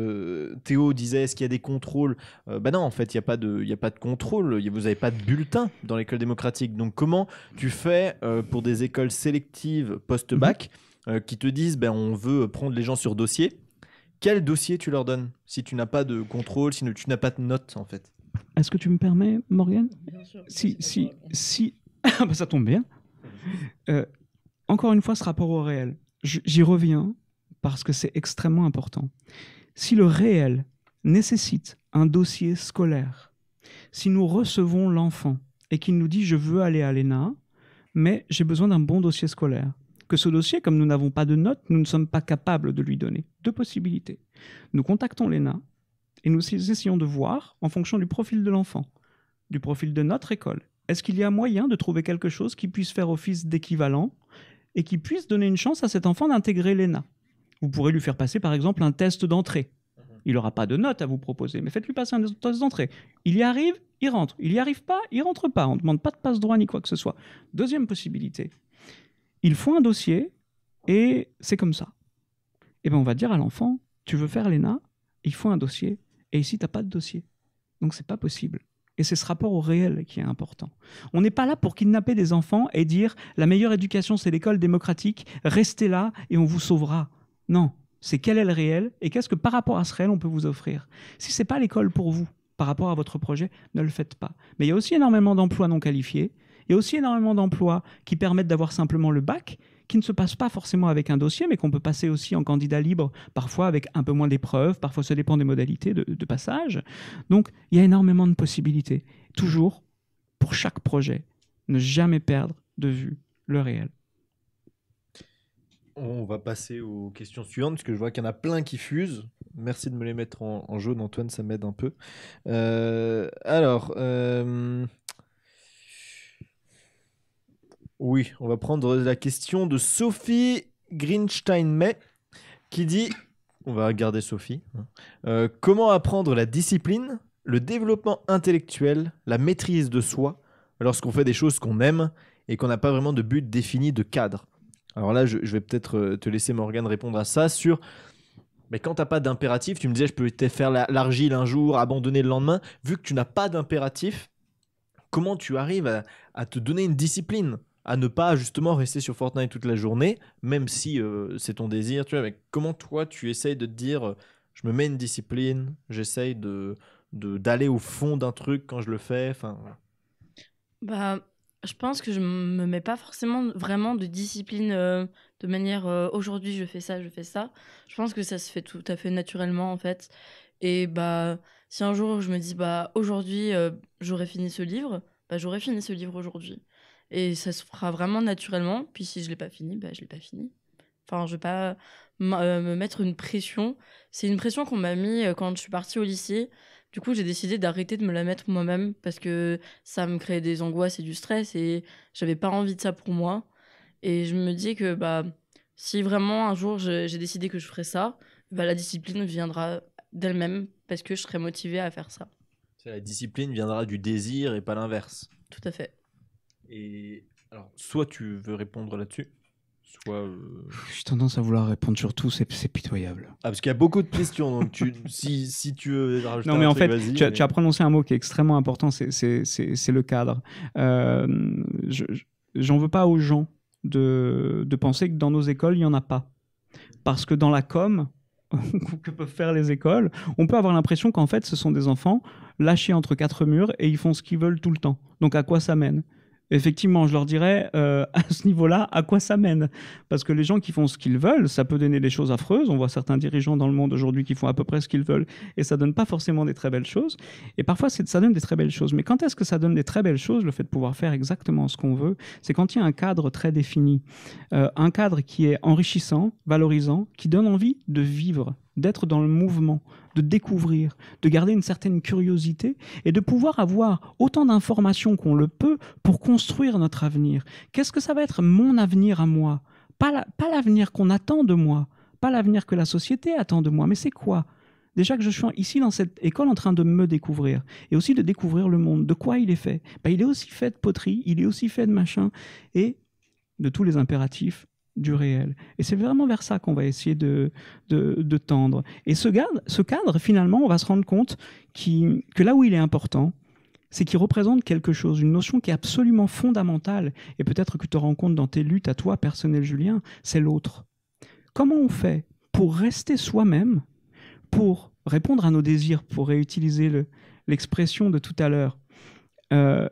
Théo disait Est-ce qu'il y a des contrôles Ben bah non, en fait, il n'y a, pas de, y a contrôle, vous n'avez pas de bulletin dans l'école démocratique. Donc, comment tu fais pour des écoles sélectives post-bac mhm. Euh, qui te disent ben, on veut prendre les gens sur dossier, quel dossier tu leur donnes si tu n'as pas de contrôle, si tu n'as pas de notes en fait Est-ce que tu me permets, Morgane Bien sûr. Si, si, si... Ah, bah, ça tombe bien. Euh, encore une fois, ce rapport au réel. J'y reviens parce que c'est extrêmement important. Si le réel nécessite un dossier scolaire, si nous recevons l'enfant et qu'il nous dit je veux aller à l'ENA, mais j'ai besoin d'un bon dossier scolaire, que ce dossier, comme nous n'avons pas de notes, nous ne sommes pas capables de lui donner. Deux possibilités. Nous contactons l'ENA et nous essayons de voir, en fonction du profil de l'enfant, du profil de notre école, est-ce qu'il y a moyen de trouver quelque chose qui puisse faire office d'équivalent et qui puisse donner une chance à cet enfant d'intégrer l'ENA Vous pourrez lui faire passer par exemple un test d'entrée. Mhm. Il n'aura pas de notes à vous proposer, mais faites-lui passer un test d'entrée. Il y arrive, il rentre. Il n'y arrive pas, il rentre pas. On ne demande pas de passe droit ni quoi que ce soit. Deuxième possibilité, ils font un dossier et c'est comme ça. Et eh ben on va dire à l'enfant, tu veux faire l'ENA, il faut un dossier, et ici t'as pas de dossier. Donc c'est pas possible. Et c'est ce rapport au réel qui est important. On n'est pas là pour kidnapper des enfants et dire la meilleure éducation c'est l'école démocratique, restez là et on vous sauvera. Non, c'est quel est le réel et qu'est-ce que par rapport à ce réel on peut vous offrir. Si c'est pas l'école pour vous, par rapport à votre projet, ne le faites pas. Mais il y a aussi énormément d'emplois non qualifiés, il y a aussi énormément d'emplois qui permettent d'avoir simplement le bac, qui ne se passe pas forcément avec un dossier, mais qu'on peut passer aussi en candidat libre, parfois avec un peu moins d'épreuves, parfois ça dépend des modalités de, passage. Donc il y a énormément de possibilités. Toujours, pour chaque projet, ne jamais perdre de vue le réel. On va passer aux questions suivantes, parce que je vois qu'il y en a plein qui fusent. Merci de me les mettre en, jaune, Antoine, ça m'aide un peu. Euh, alors, euh, oui, on va prendre la question de Sophie Greenstein-May qui dit on va regarder Sophie. Hein, euh, comment apprendre la discipline, le développement intellectuel, la maîtrise de soi lorsqu'on fait des choses qu'on aime et qu'on n'a pas vraiment de but défini, de cadre Alors là, je, vais peut-être euh, te laisser, Morgane, répondre à ça sur. Mais quand t'as pas d'impératif, tu me disais je peux faire l'argile un jour, abandonner le lendemain. Vu que tu n'as pas d'impératif, comment tu arrives à te donner une discipline à ne pas justement rester sur Fortnite toute la journée, même si euh, c'est ton désir, tu vois, comment toi tu essayes de te dire, euh, je me mets une discipline, j'essaye de d'aller au fond d'un truc quand je le fais, enfin Bah, je pense que je me mets pas forcément vraiment de discipline euh, de manière aujourd'hui je fais ça, je fais ça. Je pense que ça se fait tout à fait naturellement en fait. Et bah si un jour je me dis bah aujourd'hui j'aurais fini ce livre, bah j'aurais fini ce livre aujourd'hui. Et ça se fera vraiment naturellement. Puis si je ne l'ai pas fini, bah, je ne l'ai pas fini. Enfin, je ne vais pas euh, me mettre une pression. C'est une pression qu'on m'a mis euh, quand je suis partie au lycée. Du coup, j'ai décidé d'arrêter de me la mettre moi-même parce que ça me créait des angoisses et du stress et j'avais pas envie de ça pour moi. Et je me dis que bah, si vraiment un jour j'ai décidé que je ferais ça, bah, la discipline viendra d'elle-même parce que je serai motivée à faire ça. La discipline viendra du désir et pas l'inverse. Tout à fait. Et alors, soit tu veux répondre là-dessus, soit. Euh, J'ai tendance à vouloir répondre sur tout, c'est pitoyable. Ah, parce qu'il y a beaucoup de questions, donc si, si, tu veux rajouter Non, mais en fait, tu, as prononcé un mot qui est extrêmement important, c'est le cadre. Euh, j'en veux pas aux gens de, de penser que dans nos écoles, il n'y en a pas. Parce que dans la com, que peuvent faire les écoles, on peut avoir l'impression qu'en fait, ce sont des enfants lâchés entre quatre murs et ils font ce qu'ils veulent tout le temps. Donc à quoi ça mène effectivement, je leur dirais euh, à ce niveau-là, à quoi ça mène Parce que les gens qui font ce qu'ils veulent, ça peut donner des choses affreuses. On voit certains dirigeants dans le monde aujourd'hui qui font à peu près ce qu'ils veulent et ça donne pas forcément des très belles choses. Et parfois, ça donne des très belles choses. Mais quand est-ce que ça donne des très belles choses, le fait de pouvoir faire exactement ce qu'on veut C'est quand il y a un cadre très défini, euh, un cadre qui est enrichissant, valorisant, qui donne envie de vivre d'être dans le mouvement, de découvrir, de garder une certaine curiosité et de pouvoir avoir autant d'informations qu'on le peut pour construire notre avenir. Qu'est-ce que ça va être mon avenir à moi Pas l'avenir qu'on attend de moi, pas l'avenir que la société attend de moi, mais c'est quoi Déjà que je suis ici dans cette école en train de me découvrir et aussi de découvrir le monde. De quoi il est fait ben, Il est aussi fait de poterie, il est aussi fait de machin et de tous les impératifs du réel. Et c'est vraiment vers ça qu'on va essayer de, tendre. Et ce, cadre, finalement, on va se rendre compte que là où il est important, c'est qu'il représente quelque chose, une notion qui est absolument fondamentale, et peut-être que tu te rends compte dans tes luttes à toi, personnel Julien, c'est l'autre. Comment on fait pour rester soi-même, pour répondre à nos désirs, pour réutiliser l'expression de tout à l'heure, euh,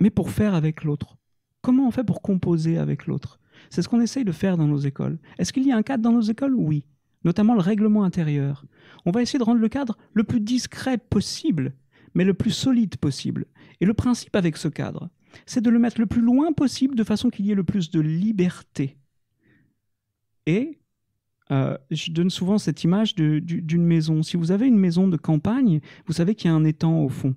mais pour faire avec l'autre Comment on fait pour composer avec l'autre c'est ce qu'on essaye de faire dans nos écoles. Est-ce qu'il y a un cadre dans nos écoles Oui, notamment le règlement intérieur. On va essayer de rendre le cadre le plus discret possible, mais le plus solide possible. Et le principe avec ce cadre, c'est de le mettre le plus loin possible de façon qu'il y ait le plus de liberté. Et euh, je donne souvent cette image d'une maison. Si vous avez une maison de campagne, vous savez qu'il y a un étang au fond.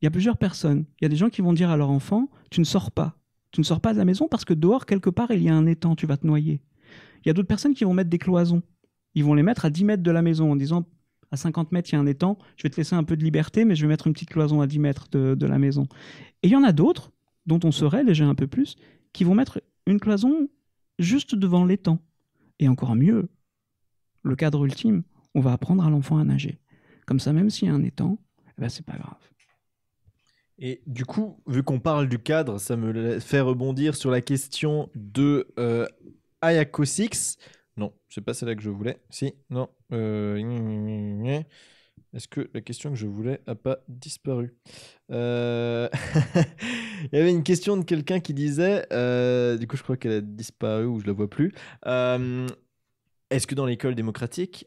Il y a plusieurs personnes. Il y a des gens qui vont dire à leur enfant, tu ne sors pas. Tu ne sors pas de la maison parce que dehors, quelque part, il y a un étang, tu vas te noyer. Il y a d'autres personnes qui vont mettre des cloisons. Ils vont les mettre à 10 mètres de la maison en disant à 50 mètres, il y a un étang, je vais te laisser un peu de liberté, mais je vais mettre une petite cloison à 10 mètres de, la maison. Et il y en a d'autres, dont on saurait déjà un peu plus, qui vont mettre une cloison juste devant l'étang. Et encore mieux, le cadre ultime, on va apprendre à l'enfant à nager. Comme ça, même s'il y a un étang, eh ben, c'est pas grave. Et du coup, vu qu'on parle du cadre, ça me fait rebondir sur la question de euh, Ayako 6. Non, c'est pas celle-là que je voulais. Si, non. Euh, est-ce que la question que je voulais a pas disparu euh, Il y avait une question de quelqu'un qui disait, du coup je crois qu'elle a disparu ou je la vois plus. Est-ce que dans l'école démocratique,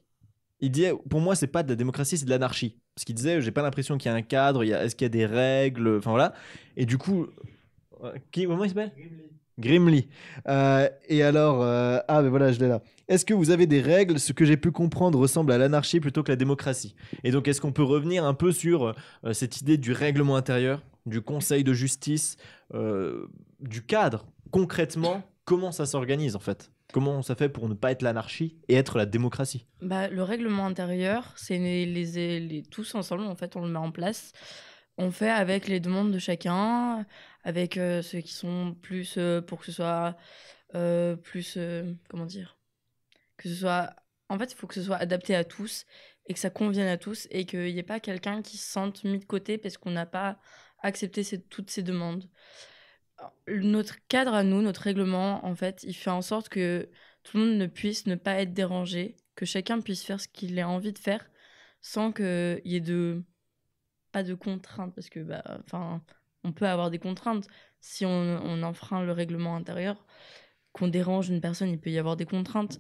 il disait, pour moi, c'est pas de la démocratie, c'est de l'anarchie. ce qu'il disait, j'ai pas l'impression qu'il y a un cadre, est-ce qu'il y a des règles, enfin voilà. Et du coup, euh, qui, comment il s'appelle Grimly. Euh, et alors, euh, ah ben voilà, je l'ai là. Est-ce que vous avez des règles Ce que j'ai pu comprendre ressemble à l'anarchie plutôt que la démocratie. Et donc, est-ce qu'on peut revenir un peu sur cette idée du règlement intérieur, du conseil de justice, du cadre Concrètement, comment ça s'organise en fait Comment ça fait pour ne pas être l'anarchie et être la démocratie bah, Le règlement intérieur, c'est les, tous ensemble, en fait, on le met en place. On fait avec les demandes de chacun, avec euh, ceux qui sont plus euh, pour que ce soit euh, plus. comment dire Que ce soit. En fait, il faut que ce soit adapté à tous et que ça convienne à tous et qu'il n'y ait pas quelqu'un qui se sente mis de côté parce qu'on n'a pas accepté toutes ces demandes notre cadre à nous, notre règlement, en fait, il fait en sorte que tout le monde ne puisse ne pas être dérangé, que chacun puisse faire ce qu'il a envie de faire sans qu'il y ait de. pas de contraintes, parce que, bah, enfin, on peut avoir des contraintes si on, on enfreint le règlement intérieur, qu'on dérange une personne, il peut y avoir des contraintes.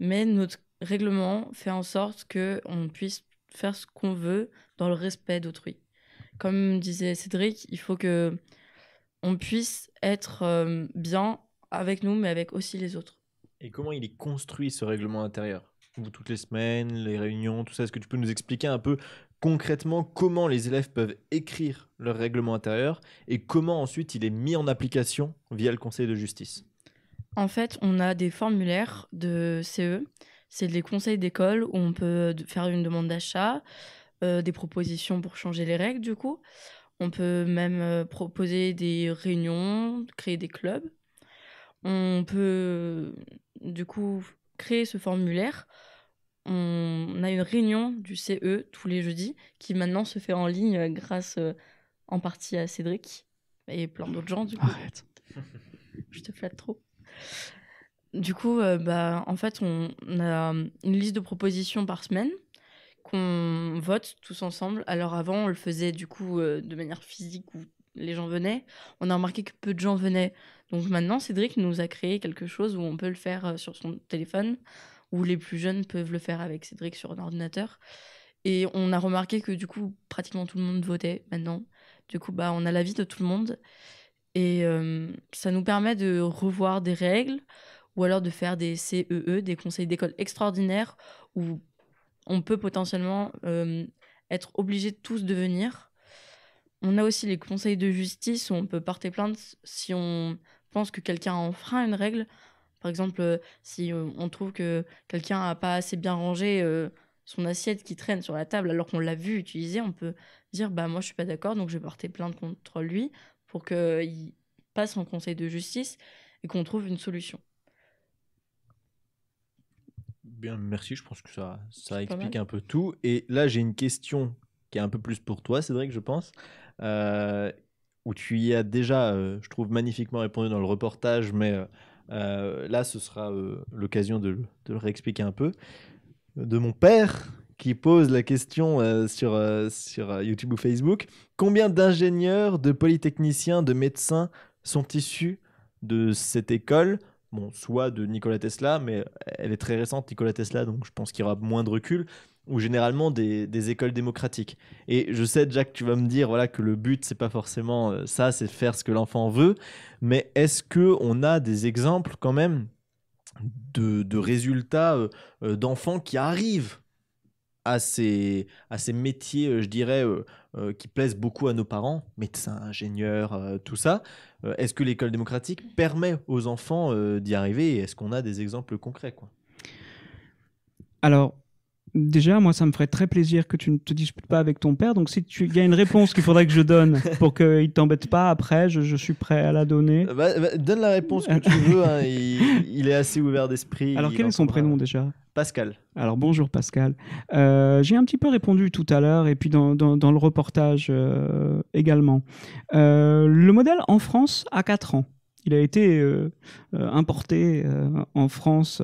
Mais notre règlement fait en sorte que on puisse faire ce qu'on veut dans le respect d'autrui. Comme disait Cédric, il faut que on puisse être euh, bien avec nous, mais avec aussi les autres. Et comment il est construit ce règlement intérieur toutes les semaines, les réunions, tout ça, est-ce que tu peux nous expliquer un peu concrètement comment les élèves peuvent écrire leur règlement intérieur et comment ensuite il est mis en application via le Conseil de justice En fait, on a des formulaires de CE, c'est les conseils d'école où on peut faire une demande d'achat, euh, des propositions pour changer les règles du coup. On peut même euh, proposer des réunions, créer des clubs. On peut du coup créer ce formulaire. On a une réunion du CE tous les jeudis qui maintenant se fait en ligne euh, grâce euh, en partie à Cédric et plein d'autres gens du Arrête. Je te flatte trop. Du coup, bah, en fait, on a une liste de propositions par semaine on vote tous ensemble. Alors avant, on le faisait du coup euh, de manière physique où les gens venaient. On a remarqué que peu de gens venaient. Donc maintenant, Cédric nous a créé quelque chose où on peut le faire euh, sur son téléphone, où les plus jeunes peuvent le faire avec Cédric sur un ordinateur. Et on a remarqué que du coup, pratiquement tout le monde votait maintenant. Du coup, bah, on a l'avis de tout le monde. Et euh, ça nous permet de revoir des règles ou alors de faire des CEE, e, des conseils d'école extraordinaires où on peut potentiellement euh, être obligé de tous de venir. On a aussi les conseils de justice où on peut porter plainte si on pense que quelqu'un enfreint une règle. Par exemple, euh, si euh, on trouve que quelqu'un n'a pas assez bien rangé son assiette qui traîne sur la table alors qu'on l'a vu utiliser, on peut dire bah moi je ne suis pas d'accord donc je vais porter plainte contre lui pour qu'il passe en conseil de justice et qu'on trouve une solution merci. Je pense que ça, explique un peu tout. Et là, j'ai une question qui est un peu plus pour toi, Cédric, je pense. Euh, où tu y as déjà, euh, je trouve, magnifiquement répondu dans le reportage, mais euh, là, ce sera l'occasion de, le réexpliquer un peu. De mon père qui pose la question sur YouTube ou Facebook combien d'ingénieurs, de polytechniciens, de médecins sont issus de cette école soit de Nikola Tesla, mais elle est très récente, Nikola Tesla, donc je pense qu'il y aura moins de recul, ou généralement des, écoles démocratiques. Et je sais, Jack, tu vas me dire voilà que le but c'est pas forcément euh, ça, c'est faire ce que l'enfant veut, mais est-ce qu'on a des exemples quand même de résultats euh, euh, d'enfants qui arrivent à ces, à ces métiers, euh, je dirais, euh, euh, qui plaisent beaucoup à nos parents, médecins, ingénieurs, tout ça. est-ce que l'école démocratique permet aux enfants d'y arriver Est-ce qu'on a des exemples concrets quoi Alors, déjà, moi, ça me ferait très plaisir que tu ne te disputes pas avec ton père. Donc, si tu, y a une réponse qu'il faudrait que je donne pour qu'il ne t'embête pas après, je, suis prêt à la donner. Bah, bah, donne la réponse que tu veux. Hein. Il, est assez ouvert d'esprit. Alors, quel est son prénom euh, déjà Pascal. Alors, bonjour Pascal. Euh, j'ai un petit peu répondu tout à l'heure et puis dans, le reportage euh, également. le modèle en France a 4 ans il a été euh, euh, importé euh, en France.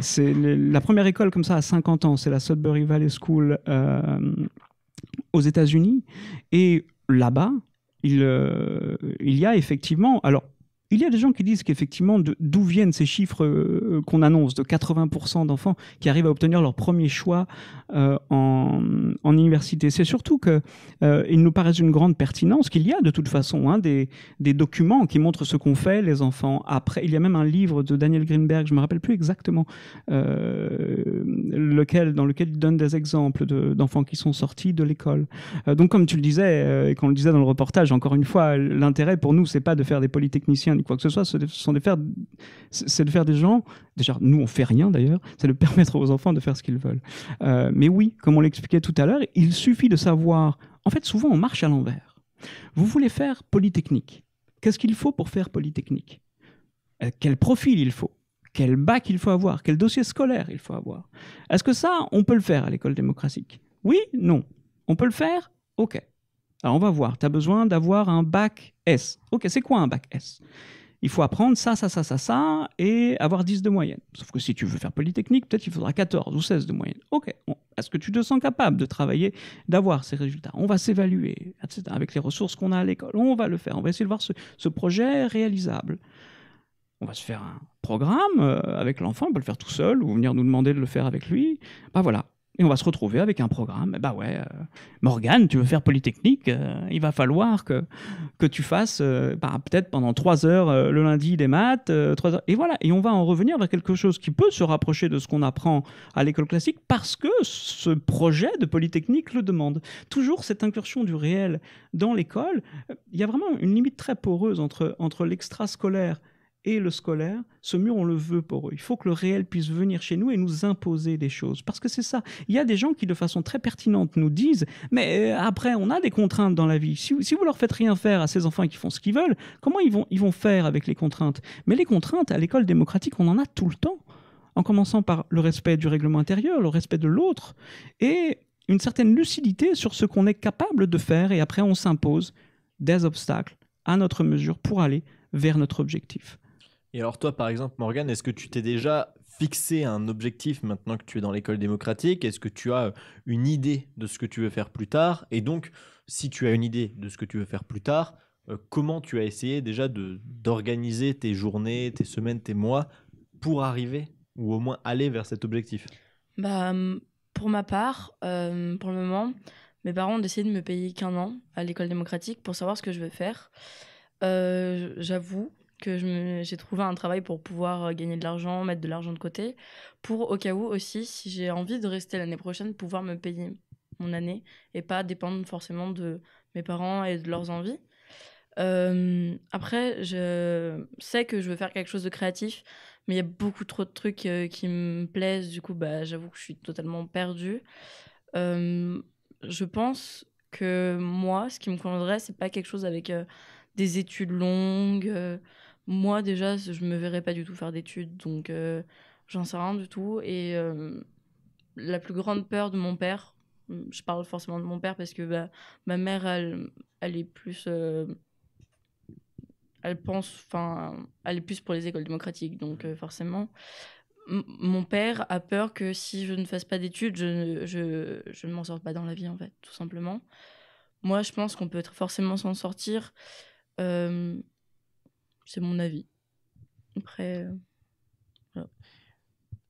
C'est la première école comme ça à 50 ans, c'est la Sudbury Valley School aux États-Unis. Et là-bas, il, il y a effectivement, alors il y a des gens qui disent qu'effectivement, d'où viennent ces chiffres euh, euh, qu'on annonce de 80% d'enfants qui arrivent à obtenir leur premier choix euh, en, université. C'est surtout qu'il nous paraît une grande pertinence qu'il y a de toute façon hein, des, documents qui montrent ce qu'ont fait les enfants après. Il y a même un livre de Daniel Greenberg, je me rappelle plus exactement lequel, dans lequel il donne des exemples d'enfants qui sont sortis de l'école. donc comme tu le disais et qu'on le disait dans le reportage, encore une fois, l'intérêt pour nous, c'est pas de faire des polytechniciens quoi que ce soit, c'est de, faire, c'est faire des gens, déjà nous on fait rien d'ailleurs, c'est de permettre aux enfants de faire ce qu'ils veulent. Euh, mais oui, comme on l'expliquait tout à l'heure, il suffit de savoir, en fait souvent on marche à l'envers. Vous voulez faire Polytechnique. Qu'est-ce qu'il faut pour faire Polytechnique euh, Quel profil il faut quel bac il faut avoir, quel dossier scolaire il faut avoir. Est-ce que ça, on peut le faire à l'école démocratique Oui, non. On peut le faire Ok. Alors on va voir, tu as besoin d'avoir un bac S. Ok, c'est quoi un bac S Il faut apprendre ça, ça, ça, ça, ça, et avoir 10 de moyenne. Sauf que si tu veux faire Polytechnique, peut-être il faudra 14 ou 16 de moyenne. Ok, est-ce que tu te sens capable de travailler, d'avoir ces résultats On va s'évaluer, Avec les ressources qu'on a à l'école, on va le faire, on va essayer de voir ce, projet réalisable on va se faire un programme euh, avec l'enfant, on peut le faire tout seul ou venir nous demander de le faire avec lui. Bah ben voilà, on va se retrouver avec un programme. Bah ouais, euh, Morgane, tu veux faire Polytechnique, euh, il va falloir que, que tu fasses euh, bah, peut-être pendant trois heures le lundi des maths, et voilà. Et on va en revenir vers quelque chose qui peut se rapprocher de ce qu'on apprend à l'école classique parce que ce projet de Polytechnique le demande. Toujours cette incursion du réel dans l'école, il y a vraiment une limite très poreuse entre, entre l'extrascolaire et le scolaire, ce mur, on le veut pour eux. Il faut que le réel puisse venir chez nous et nous imposer des choses. Parce que c'est ça. Il y a des gens qui, de façon très pertinente, nous disent Mais euh, après, on a des contraintes dans la vie. Si, si vous leur faites rien faire à ces enfants qui font ce qu'ils veulent, comment ils vont, ils vont faire avec les contraintes Mais les contraintes, à l'école démocratique, on en a tout le temps. En commençant par le respect du règlement intérieur, le respect de l'autre, et une certaine lucidité sur ce qu'on est capable de faire. Et après, on s'impose des obstacles à notre mesure pour aller vers notre objectif. Et alors toi, par exemple, Morgan, est-ce que tu t'es déjà fixé un objectif maintenant que tu es dans l'école démocratique Est-ce que tu as euh, une idée de ce que tu veux faire plus tard Et donc, si tu as une idée de ce que tu veux faire plus tard, euh, comment tu as essayé déjà d'organiser tes journées, tes semaines, tes mois pour arriver ou au moins aller vers cet objectif bah, Pour ma part, pour le moment, mes parents ont décidé de me payer qu'un an à l'école démocratique pour savoir ce que je veux faire. Euh, j'avoue, que j'ai trouvé un travail pour pouvoir euh, gagner de l'argent, mettre de l'argent de côté, pour au cas où aussi, si j'ai envie de rester l'année prochaine, pouvoir me payer mon année et pas dépendre forcément de mes parents et de leurs envies. Euh, après, je sais que je veux faire quelque chose de créatif, mais il y a beaucoup trop de trucs euh, qui me plaisent. Du coup, bah, j'avoue que je suis totalement perdue. je pense que moi, ce qui me conviendrait, c'est pas quelque chose avec des études longues, moi, déjà, je me verrais pas du tout faire d'études, donc euh, j'en sais rien du tout. Et la plus grande peur de mon père, mmh, je parle forcément de mon père parce que bah, ma mère, elle, elle est plus. Euh, elle pense. Enfin, elle est plus pour les écoles démocratiques, donc euh, forcément. mon père a peur que si je ne fasse pas d'études, je ne, je, je m'en sorte pas dans la vie, en fait, tout simplement. Moi, je pense qu'on peut être forcément s'en sortir. C'est mon avis. Après. Euh,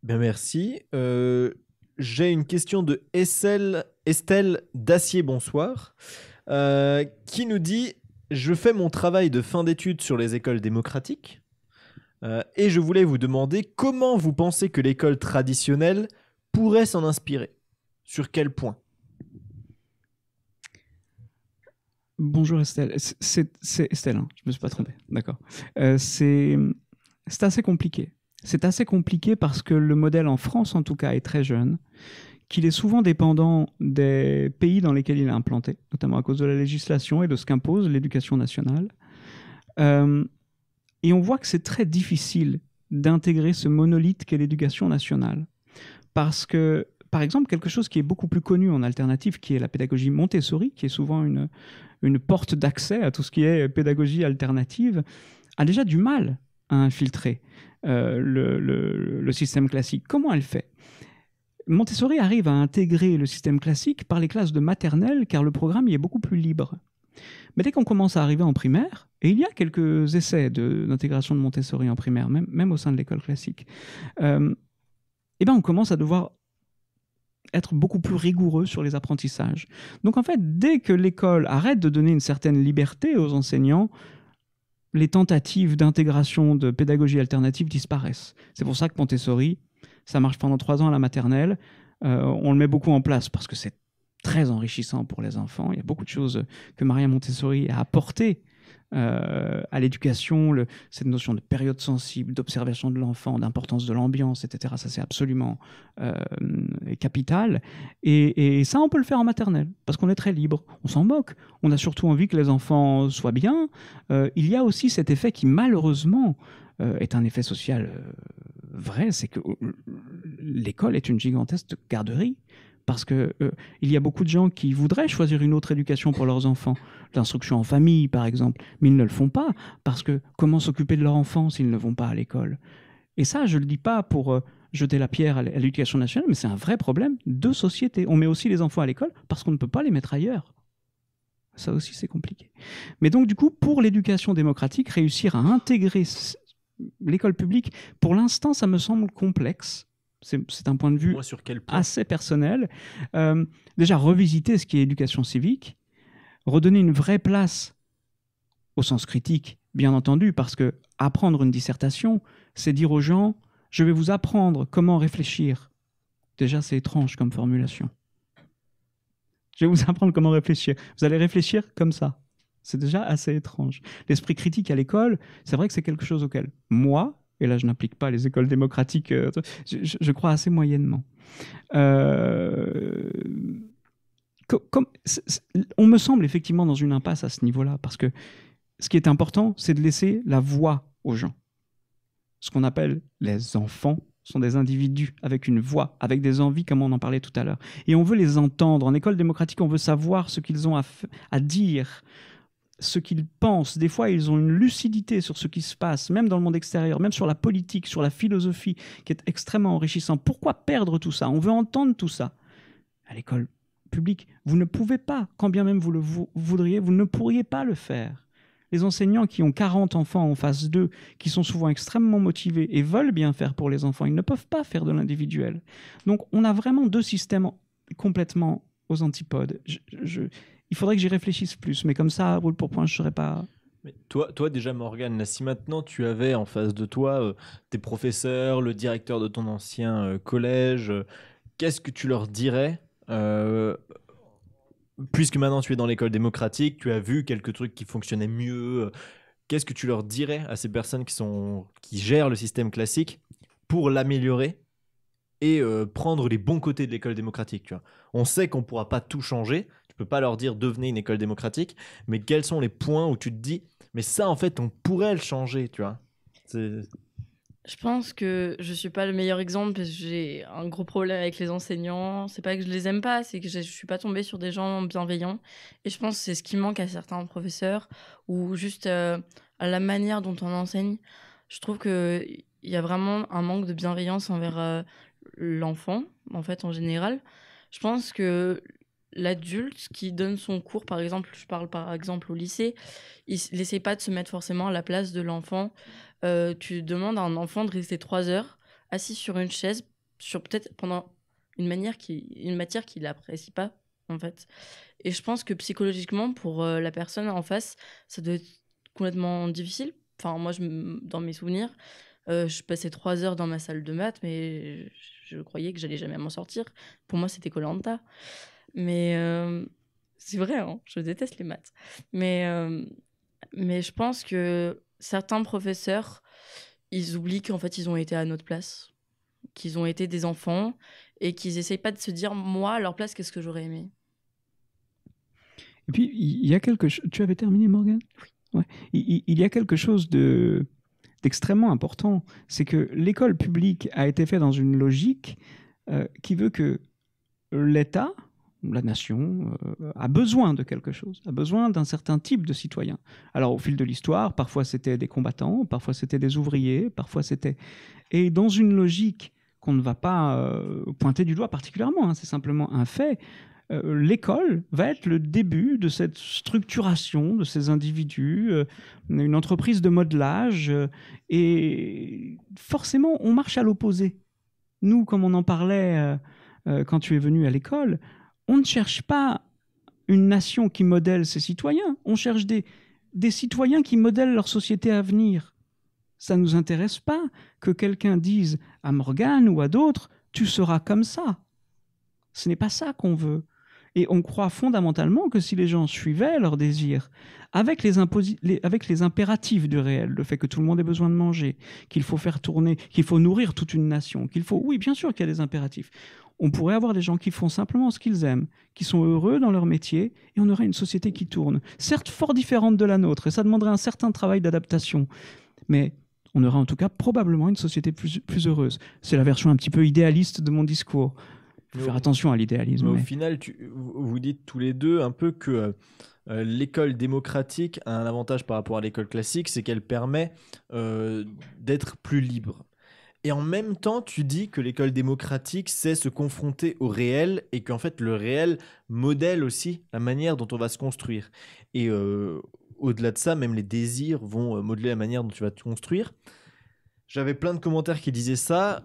ben, merci. Euh, j'ai une question de Estelle, Estelle Dacier, bonsoir, euh, qui nous dit Je fais mon travail de fin d'études sur les écoles démocratiques et je voulais vous demander comment vous pensez que l'école traditionnelle pourrait s'en inspirer Sur quel point Bonjour Estelle. C'est Estelle, hein. je me suis pas trompé. D'accord. Euh, c'est assez compliqué. C'est assez compliqué parce que le modèle en France, en tout cas, est très jeune, qu'il est souvent dépendant des pays dans lesquels il est implanté, notamment à cause de la législation et de ce qu'impose l'éducation nationale. Euh, et on voit que c'est très difficile d'intégrer ce monolithe qu'est l'éducation nationale. Parce que, par exemple, quelque chose qui est beaucoup plus connu en alternative, qui est la pédagogie Montessori, qui est souvent une, une porte d'accès à tout ce qui est pédagogie alternative, a déjà du mal à infiltrer euh, le, système classique. Comment elle fait Montessori arrive à intégrer le système classique par les classes de maternelle car le programme y est beaucoup plus libre. Mais dès qu'on commence à arriver en primaire, et il y a quelques essais d'intégration de, Montessori en primaire, même, au sein de l'école classique, euh, eh ben on commence à devoir être beaucoup plus rigoureux sur les apprentissages. Donc en fait, dès que l'école arrête de donner une certaine liberté aux enseignants, les tentatives d'intégration de pédagogie alternative disparaissent. C'est pour ça que Montessori, ça marche pendant trois ans à la maternelle. Euh, on le met beaucoup en place parce que c'est très enrichissant pour les enfants. Il y a beaucoup de choses que Maria Montessori a apportées euh, à l'éducation, cette notion de période sensible, d'observation de l'enfant, d'importance de l'ambiance, etc. Ça, c'est absolument euh, capital. Et, ça, on peut le faire en maternelle, parce qu'on est très libre. On s'en moque. On a surtout envie que les enfants soient bien. Euh, il y a aussi cet effet qui, malheureusement, est un effet social vrai, c'est que l'école est une gigantesque garderie parce que euh, il y a beaucoup de gens qui voudraient choisir une autre éducation pour leurs enfants, l'instruction en famille par exemple, mais ils ne le font pas parce que comment s'occuper de leur enfant s'ils ne vont pas à l'école Et ça, je ne le dis pas pour euh, jeter la pierre à l'éducation nationale, mais c'est un vrai problème de société. On met aussi les enfants à l'école parce qu'on ne peut pas les mettre ailleurs. Ça aussi, c'est compliqué. Mais donc, du coup, pour l'éducation démocratique, réussir à intégrer l'école publique, pour l'instant, ça me semble complexe c'est un point de vue assez personnel. Euh, déjà, revisiter ce qui est éducation civique, redonner une vraie place au sens critique, bien entendu, parce que apprendre une dissertation, c'est dire aux gens, je vais vous apprendre comment réfléchir. Déjà, c'est étrange comme formulation. Je vais vous apprendre comment réfléchir. Vous allez réfléchir comme ça. C'est déjà assez étrange. L'esprit critique à l'école, c'est vrai que c'est quelque chose auquel moi, et là je n'implique pas les écoles démocratiques, euh, je, crois assez moyennement. Euh, comme, on me semble effectivement dans une impasse à ce niveau-là, parce que ce qui est important, c'est de laisser la voix aux gens. Ce qu'on appelle les enfants sont des individus avec une voix, avec des envies, comme on en parlait tout à l'heure. Et on veut les entendre. En école démocratique, on veut savoir ce qu'ils ont à, à dire ce qu'ils pensent. Des fois, ils ont une lucidité sur ce qui se passe, même dans le monde extérieur, même sur la politique, sur la philosophie, qui est extrêmement enrichissant. Pourquoi perdre tout ça On veut entendre tout ça. À l'école publique, vous ne pouvez pas, quand bien même vous le voudriez, vous ne pourriez pas le faire. Les enseignants qui ont 40 enfants en face d'eux, qui sont souvent extrêmement motivés et veulent bien faire pour les enfants, ils ne peuvent pas faire de l'individuel. Donc on a vraiment deux systèmes complètement aux antipodes. je, il faudrait que j'y réfléchisse plus. Mais comme ça, roule pour point, je ne serais pas. toi, toi déjà Morgane, si maintenant tu avais en face de toi euh, tes professeurs, le directeur de ton ancien euh, collège, euh, qu'est-ce que tu leur dirais Puisque maintenant tu es dans l'école démocratique, tu as vu quelques trucs qui fonctionnaient mieux, qu'est-ce que tu leur dirais à ces personnes qui, sont, qui gèrent le système classique pour l'améliorer et prendre les bons côtés de l'école démocratique On sait qu'on ne pourra pas tout changer, pas leur dire devenez une école démocratique, mais quels sont les points où tu te dis, mais ça, en fait, on pourrait le changer, tu vois je pense que je suis pas le meilleur exemple parce que j'ai un gros problème avec les enseignants. C'est pas que je les aime pas, c'est que je suis pas tombée sur des gens bienveillants. Et je pense que c'est ce qui manque à certains professeurs ou juste euh, à la manière dont on enseigne. Je trouve que il y a vraiment un manque de bienveillance envers euh, l'enfant en fait en général. Je pense que l'adulte qui donne son cours, par exemple, je parle par exemple au lycée, il n'essaie pas de se mettre forcément à la place de l'enfant. Euh, tu demandes à un enfant de rester trois heures assis sur une chaise, sur peut-être pendant une, manière qui, une matière qu'il n'apprécie pas, en fait. Et je pense que psychologiquement, pour euh, la personne en face, ça doit être complètement difficile. Enfin, moi, je, dans mes souvenirs, euh, je passais trois heures dans ma salle de maths, mais je, croyais que j'allais jamais m'en sortir. Pour moi, c'était Colanta. Mais euh, c'est vrai, hein, je déteste les maths. Mais, euh, mais je pense que certains professeurs, ils oublient qu'en fait, ils ont été à notre place, qu'ils ont été des enfants et qu'ils n'essayent pas de se dire, moi, à leur place, qu'est-ce que j'aurais aimé. Et puis, il y a quelque chose. Tu avais terminé, Morgan Oui. Ouais. Il, y a quelque chose de d'extrêmement important, c'est que l'école publique a été faite dans une logique euh, qui veut que l'État, la nation euh, a besoin de quelque chose, a besoin d'un certain type de citoyen. Alors au fil de l'histoire, parfois c'était des combattants, parfois c'était des ouvriers, parfois c'était... Et dans une logique qu'on ne va pas euh, pointer du doigt particulièrement, hein, c'est simplement un fait, euh, l'école va être le début de cette structuration de ces individus, une entreprise de modelage, et forcément on marche à l'opposé. Nous, comme on en parlait quand tu es venu à l'école, on ne cherche pas une nation qui modèle ses citoyens, on cherche des, des citoyens qui modèlent leur société à venir. Ça ne nous intéresse pas que quelqu'un dise à Morgane ou à d'autres, tu seras comme ça. Ce n'est pas ça qu'on veut. Et on croit fondamentalement que si les gens suivaient leurs désirs, avec les, impératifs du réel, le fait que tout le monde ait besoin de manger, qu'il faut faire tourner, qu'il faut nourrir toute une nation, qu'il faut, oui, bien sûr qu'il y a des impératifs. On pourrait avoir des gens qui font simplement ce qu'ils aiment, qui sont heureux dans leur métier, et on aurait une société qui tourne, certes fort différente de la nôtre, et ça demanderait un certain travail d'adaptation, mais on aura en tout cas probablement une société plus heureuse. C'est la version un petit peu idéaliste de mon discours faut faire attention à l'idéalisme. Au final, tu, vous dites tous les deux un peu que euh, euh, l'école démocratique a un avantage par rapport à l'école classique, c'est qu'elle permet euh, d'être plus libre. Et en même temps, tu dis que l'école démocratique c'est se confronter au réel et qu'en fait le réel modèle aussi la manière dont on va se construire. Et au-delà de ça, même les désirs vont modeler la manière dont tu vas te construire. J'avais plein de commentaires qui disaient ça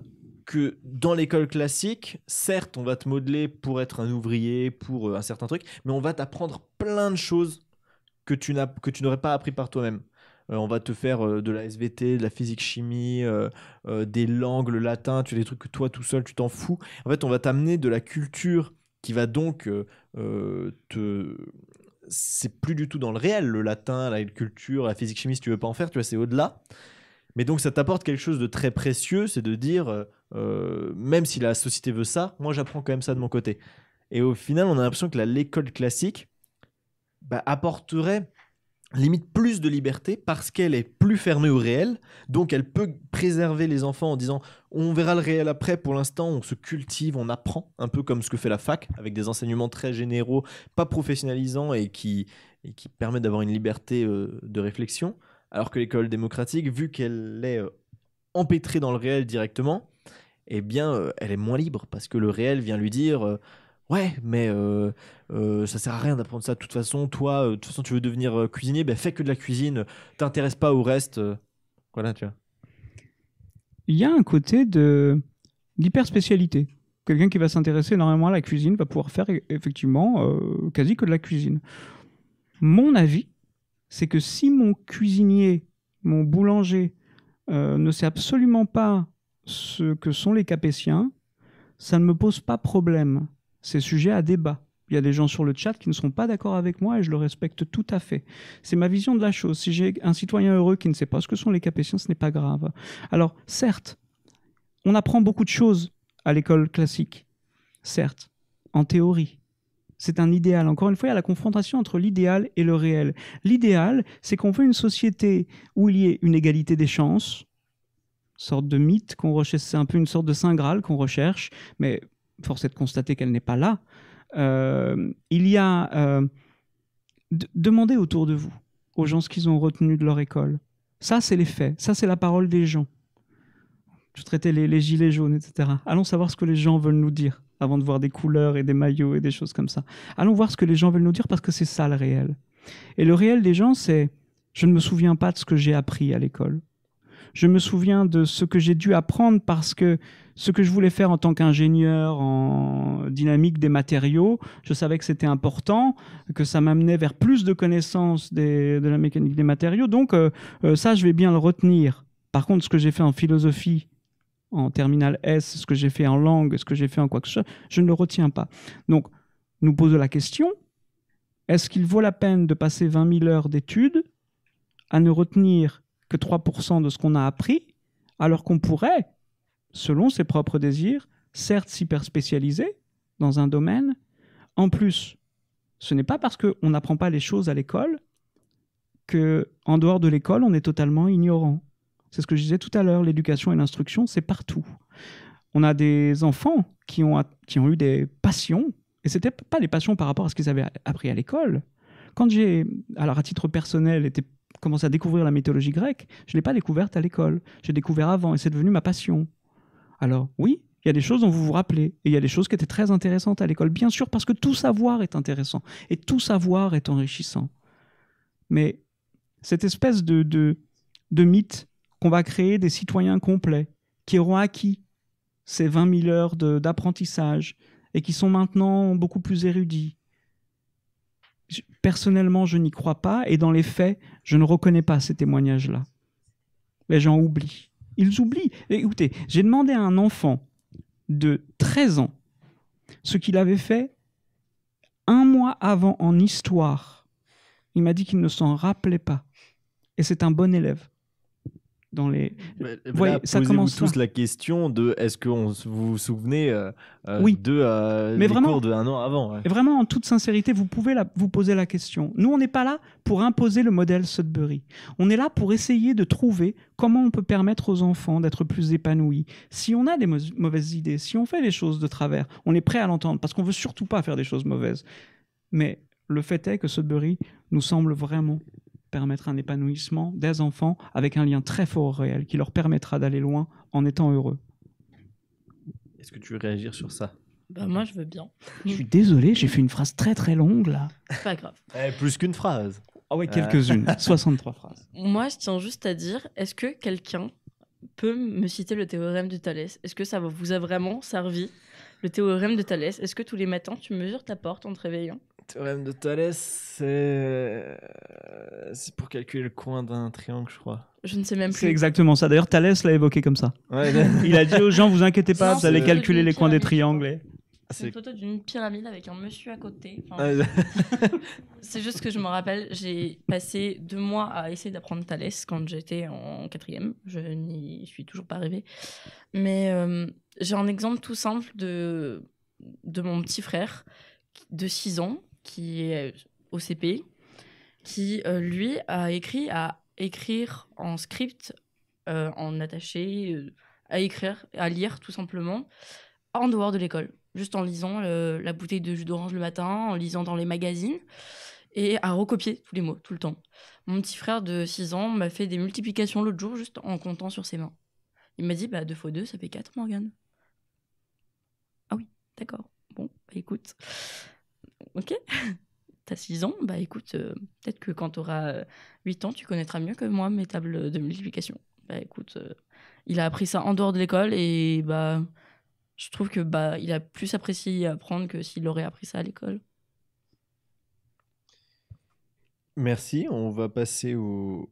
que dans l'école classique, certes, on va te modeler pour être un ouvrier, pour euh, un certain truc, mais on va t'apprendre plein de choses que tu n'aurais pas appris par toi-même. Euh, on va te faire euh, de la SVT, de la physique-chimie, des langues, le latin, tu des trucs que toi tout seul tu t'en fous. En fait, on va t'amener de la culture qui va donc te c'est plus du tout dans le réel le latin, la culture, la physique-chimie si tu veux pas en faire, tu vois, c'est au-delà. Mais donc ça t'apporte quelque chose de très précieux, c'est de dire euh, même si la société veut ça, moi j'apprends quand même ça de mon côté. Et au final, on a l'impression que l'école classique bah, apporterait limite plus de liberté parce qu'elle est plus fermée au réel, donc elle peut préserver les enfants en disant on verra le réel après, pour l'instant on se cultive, on apprend, un peu comme ce que fait la fac, avec des enseignements très généraux, pas professionnalisants et qui, et permettent d'avoir une liberté euh, de réflexion, alors que l'école démocratique, vu qu'elle est euh, empêtrée dans le réel directement, eh bien, euh, elle est moins libre parce que le réel vient lui dire euh, Ouais, mais euh, ça sert à rien d'apprendre ça de toute façon. Toi, de toute façon, tu veux devenir cuisinier, ben fais que de la cuisine. t'intéresse pas au reste. Voilà, tu Il y a un côté de d'hyper spécialité. Quelqu'un qui va s'intéresser énormément à la cuisine va pouvoir faire e, effectivement quasi que de la cuisine. Mon avis, c'est que si mon cuisinier, mon boulanger ne sait absolument pas ce que sont les Capétiens, ça ne me pose pas problème. C'est sujet à débat. Il y a des gens sur le chat qui ne sont pas d'accord avec moi et je le respecte tout à fait. C'est ma vision de la chose. Si j'ai un citoyen heureux qui ne sait pas ce que sont les Capétiens, ce n'est pas grave. Alors, certes, on apprend beaucoup de choses à l'école classique. Certes, en théorie. C'est un idéal. Encore une fois, il y a la confrontation entre l'idéal et le réel. L'idéal, c'est qu'on veut une société où il y ait une égalité des chances, sorte de mythe qu'on recherche, c'est un peu une sorte de saint graal qu'on recherche, mais force est de constater qu'elle n'est pas là. Euh, il y a euh, demandez autour de vous aux gens ce qu'ils ont retenu de leur école. Ça, c'est les faits. Ça, c'est la parole des gens. Je traitais les gilets jaunes, etc. Allons savoir ce que les gens veulent nous dire avant de voir des couleurs et des maillots et des choses comme ça. Allons voir ce que les gens veulent nous dire parce que c'est ça le réel. Et le réel des gens, c'est je ne me souviens pas de ce que j'ai appris à l'école. Je me souviens de ce que j'ai dû apprendre parce que ce que je voulais faire en tant qu'ingénieur en dynamique des matériaux, je savais que c'était important, que ça m'amenait vers plus de connaissances de la mécanique des matériaux. Donc euh, euh, ça, je vais bien le retenir. Par contre, ce que j'ai fait en philosophie, en terminale S, ce que j'ai fait en langue, ce que j'ai fait en quoi que ce soit, je ne le retiens pas. Donc, nous pose la question, est-ce qu'il vaut la peine de passer 20 000 heures d'études à ne retenir que 3% de ce qu'on a appris, alors qu'on pourrait, selon ses propres désirs, certes s'hyperspécialiser dans un domaine. En plus, ce n'est pas parce qu'on n'apprend pas les choses à l'école que, en dehors de l'école, on est totalement ignorant. C'est ce que je disais tout à l'heure, l'éducation et l'instruction, c'est partout. On a des enfants qui ont, qui ont eu des passions, et c'était pas des passions par rapport à ce qu'ils avaient appris à l'école. Quand j'ai, alors à titre personnel, été commencé à découvrir la mythologie grecque, je ne l'ai pas découverte à l'école. J'ai découvert avant et c'est devenu ma passion. Alors, oui, il y a des choses dont vous vous rappelez et il y a des choses qui étaient très intéressantes à l'école, bien sûr, parce que tout savoir est intéressant et tout savoir est enrichissant. Mais cette espèce de, de, de mythe qu'on va créer des citoyens complets qui auront acquis ces 20 000 heures d'apprentissage et qui sont maintenant beaucoup plus érudits personnellement, je n'y crois pas, et dans les faits, je ne reconnais pas ces témoignages-là. Les gens oublient. Ils oublient. écoutez, j'ai demandé à un enfant de 13 ans ce qu'il avait fait un mois avant en histoire. Il m'a dit qu'il ne s'en rappelait pas. Et c'est un bon élève dans les. ça commence tous la question de est-ce que vous vous souvenez euh, euh, oui. de euh, mais vraiment, cours de un an avant. vraiment en toute sincérité, vous pouvez la, vous poser la question. Nous, on n'est pas là pour imposer le modèle Sudbury. On est là pour essayer de trouver comment on peut permettre aux enfants d'être plus épanouis. Si on a des mauvaises idées, si on fait des choses de travers, on est prêt à l'entendre parce qu'on veut surtout pas faire des choses mauvaises. Mais le fait est que Sudbury nous semble vraiment permettre un épanouissement des enfants avec un lien très fort au réel qui leur permettra d'aller loin en étant heureux. Est-ce que tu veux réagir sur ça bah, moi, je veux bien. Je suis désolé, j'ai fait une phrase très très longue là. Pas grave. Eh, plus qu'une phrase. Ah ouais, euh. quelques-unes. 63 phrases. Moi, je tiens juste à dire est-ce que quelqu'un peut me citer le théorème de Thalès Est-ce que ça vous a vraiment servi, le théorème de Thalès Est-ce que tous les matins, tu mesures ta porte en te réveillant Théorème de Thalès, euh, c'est pour calculer le coin d'un triangle, je crois. Je ne sais même C'est exactement ça. D'ailleurs, Thalès l'a évoqué comme ça. Il a dit aux gens, vous inquiétez pas, vous allez calculer les coins des triangles. Ah, c'est une photo d'une pyramide avec un monsieur à côté. Ah, c'est juste que je me rappelle, j'ai passé deux mois à essayer d'apprendre Thalès quand j'étais en quatrième. Je n'y suis toujours pas arrivée. Mais euh, j'ai un exemple tout simple de, de mon petit frère de 6 ans qui est au CP, qui, euh, lui, a écrit à écrire en script, euh, en attaché, euh, à écrire, à lire tout simplement, en dehors de l'école. Juste en lisant la bouteille de jus d'orange le matin, en lisant dans les magazines, et à recopier tous les mots, tout le temps. Mon petit frère de 6 ans m'a fait des multiplications l'autre jour, juste en comptant sur ses mains. Il m'a dit, bah 2 fois 2, ça fait 4, Morgane. Ah oui, d'accord. Bon, bah, écoute ok, t'as 6 ans, bah écoute, euh, peut-être que quand t'auras 8 euh, ans, tu connaîtras mieux que moi mes tables de multiplication. Bah écoute, euh, il a appris ça en dehors de l'école et bah je trouve que bah il a plus apprécié apprendre que s'il aurait appris ça à l'école. Merci, on va passer aux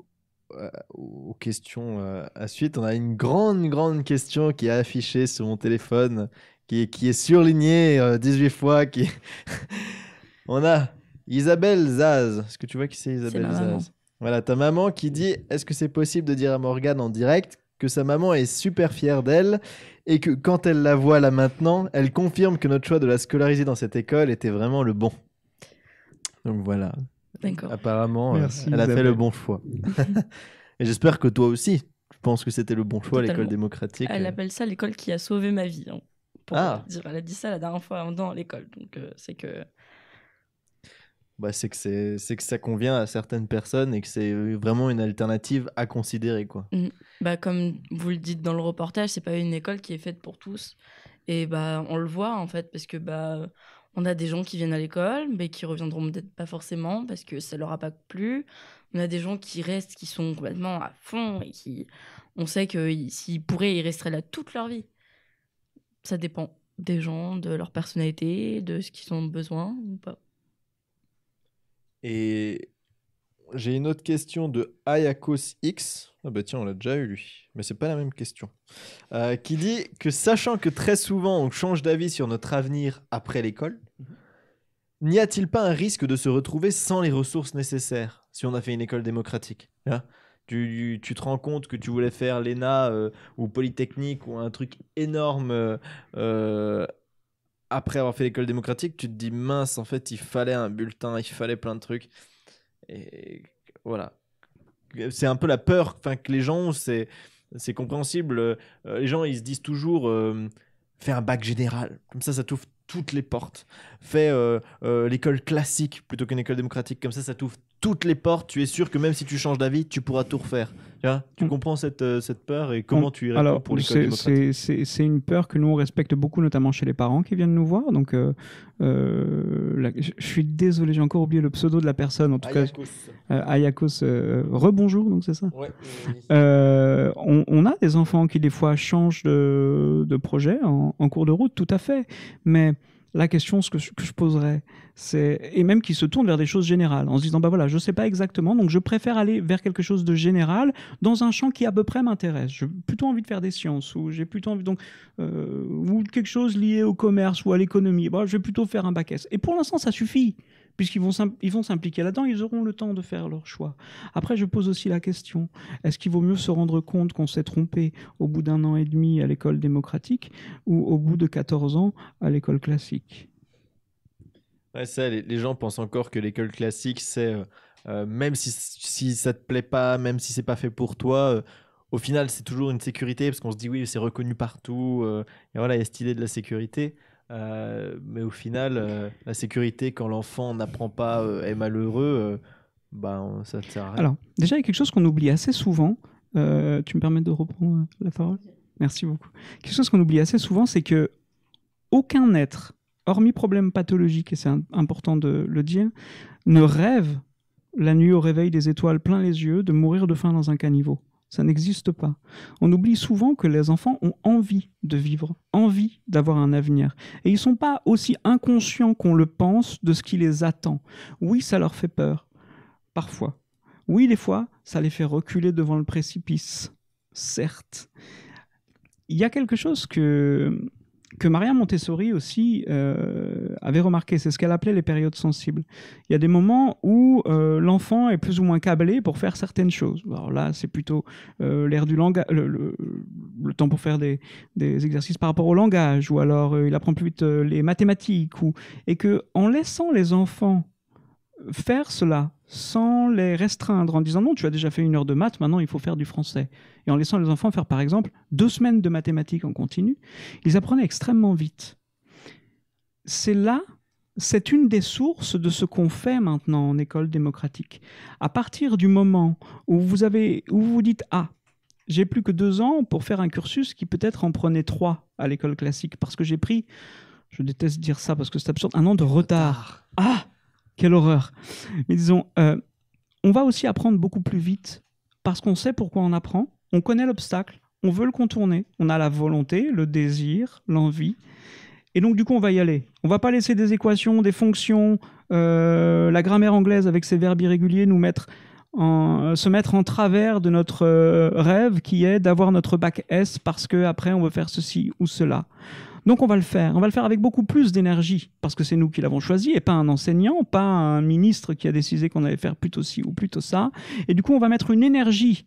questions à suite. On a une grande, grande question qui est affichée sur mon téléphone qui est, qui est surligné 18 euh, fois. Qui... On a Isabelle Zaz. Est-ce que tu vois qui c'est Isabelle Zaz Voilà, ta maman qui dit Est-ce que c'est possible de dire à Morgane en direct que sa maman est super fière d'elle et que quand elle la voit là maintenant, elle confirme que notre choix de la scolariser dans cette école était vraiment le bon Donc voilà. Apparemment, euh, elle a fait le bon choix. et j'espère que toi aussi, tu penses que c'était le bon choix, l'école démocratique. Elle appelle ça l'école qui a sauvé ma vie. Hein. Euh, ah. dire. Elle a dit ça la dernière fois dans l'école. Donc, euh, bah, c'est que. c'est que c'est que ça convient à certaines personnes et que c'est euh, vraiment une alternative à considérer quoi. Mm. Bah comme vous le dites dans le reportage, c'est pas une école qui est faite pour tous et bah on le voit en fait parce que bah on a des gens qui viennent à l'école mais qui reviendront peut-être pas forcément parce que ça leur a pas plu. On a des gens qui restent qui sont complètement à fond et qui on sait que s'ils pourraient ils resteraient là toute leur vie ça dépend des gens, de leur personnalité, de ce qu'ils ont besoin ou pas. Et j'ai une autre question de Ayakos X. Ah bah tiens, on l'a déjà eu lui, mais c'est pas la même question. Euh, qui dit que sachant que très souvent on change d'avis sur notre avenir après l'école, mhm. n'y a-t-il pas un risque de se retrouver sans les ressources nécessaires si on a fait une école démocratique hein tu, te rends compte que tu voulais faire l'ENA euh, ou Polytechnique ou un truc énorme euh, euh, après avoir fait l'école démocratique, tu te dis mince, en fait, il fallait un bulletin, il fallait plein de trucs. Et voilà. C'est un peu la peur que les gens ont, c'est, c'est compréhensible. les gens, ils se disent toujours fais un bac général, comme ça, ça t'ouvre toutes les portes. Fais l'école classique plutôt qu'une école démocratique, comme ça, ça t'ouvre toutes les portes, tu es sûr que même si tu changes d'avis, tu pourras tout refaire. Tu, mm. comprends cette, euh, cette peur et mm. comment tu y réponds alors, pour C'est une peur que nous, on respecte beaucoup, notamment chez les parents qui viennent nous voir. Donc, euh, euh, je suis désolé, j'ai encore oublié le pseudo de la personne. En tout Ayakos. cas, Ayakos, rebonjour, donc c'est ça On, a des enfants qui, des fois, changent de, de projet en, en cours de route, tout à fait. Mais la question que, je, poserais, c'est et même qui se tourne vers des choses générales en se disant bah voilà, je sais pas exactement, donc je préfère aller vers quelque chose de général dans un champ qui à peu près m'intéresse. J'ai plutôt envie de faire des sciences ou j'ai plutôt envie donc euh, ou quelque chose lié au commerce ou à l'économie. Bah, je vais plutôt faire un bac S. Et pour l'instant, ça suffit puisqu'ils vont s'impliquer là-dedans, ils auront le temps de faire leur choix. Après, je pose aussi la question, est-ce qu'il vaut mieux se rendre compte qu'on s'est trompé au bout d'un an et demi à l'école démocratique ou au bout de 14 ans à l'école classique ça, les, gens pensent encore que l'école classique, c'est euh, euh, même si, si ça te plaît pas, même si c'est pas fait pour toi, euh, au final, c'est toujours une sécurité parce qu'on se dit oui, c'est reconnu partout. et voilà, il y a cette idée de la sécurité. Euh, mais au final, euh, la sécurité, quand l'enfant n'apprend pas, euh, est malheureux, Bah, ça ne sert à rien. Alors, déjà, il y a quelque chose qu'on oublie assez souvent. tu me permets de reprendre la parole Merci beaucoup. Quelque chose qu'on oublie assez souvent, c'est que aucun être, hormis problème pathologique, et c'est important de le dire, ne rêve la nuit au réveil des étoiles plein les yeux de mourir de faim dans un caniveau. Ça n'existe pas. On oublie souvent que les enfants ont envie de vivre, envie d'avoir un avenir. Et ils ne sont pas aussi inconscients qu'on le pense de ce qui les attend. Oui, ça leur fait peur, parfois. Oui, des fois, ça les fait reculer devant le précipice, certes. Il y a quelque chose que que Maria Montessori aussi euh, avait remarqué. C'est ce qu'elle appelait les périodes sensibles. Il y a des moments où euh, l'enfant est plus ou moins câblé pour faire certaines choses. Alors là, c'est plutôt euh, l'ère du langage, le, temps pour faire des, exercices par rapport au langage, ou alors il apprend plus vite les mathématiques, ou, et que en laissant les enfants faire cela, sans les restreindre en disant non, tu as déjà fait une heure de maths, maintenant il faut faire du français. Et en laissant les enfants faire par exemple deux semaines de mathématiques en continu, ils apprenaient extrêmement vite. C'est là, c'est une des sources de ce qu'on fait maintenant en école démocratique. À partir du moment où vous avez, où vous dites ah, j'ai plus que deux ans pour faire un cursus qui peut-être en prenait trois à l'école classique parce que j'ai pris, je déteste dire ça parce que c'est absurde, un an de retard. Ah quelle horreur. Mais disons, euh, on va aussi apprendre beaucoup plus vite parce qu'on sait pourquoi on apprend, on connaît l'obstacle, on veut le contourner, on a la volonté, le désir, l'envie. Et donc, du coup, on va y aller. On va pas laisser des équations, des fonctions, euh, la grammaire anglaise avec ses verbes irréguliers nous mettre en, se mettre en travers de notre euh, rêve qui est d'avoir notre bac S parce que après on veut faire ceci ou cela. Donc on va le faire. On va le faire avec beaucoup plus d'énergie, parce que c'est nous qui l'avons choisi, et pas un enseignant, pas un ministre qui a décidé qu'on allait faire plutôt ci ou plutôt ça. Et du coup, on va mettre une énergie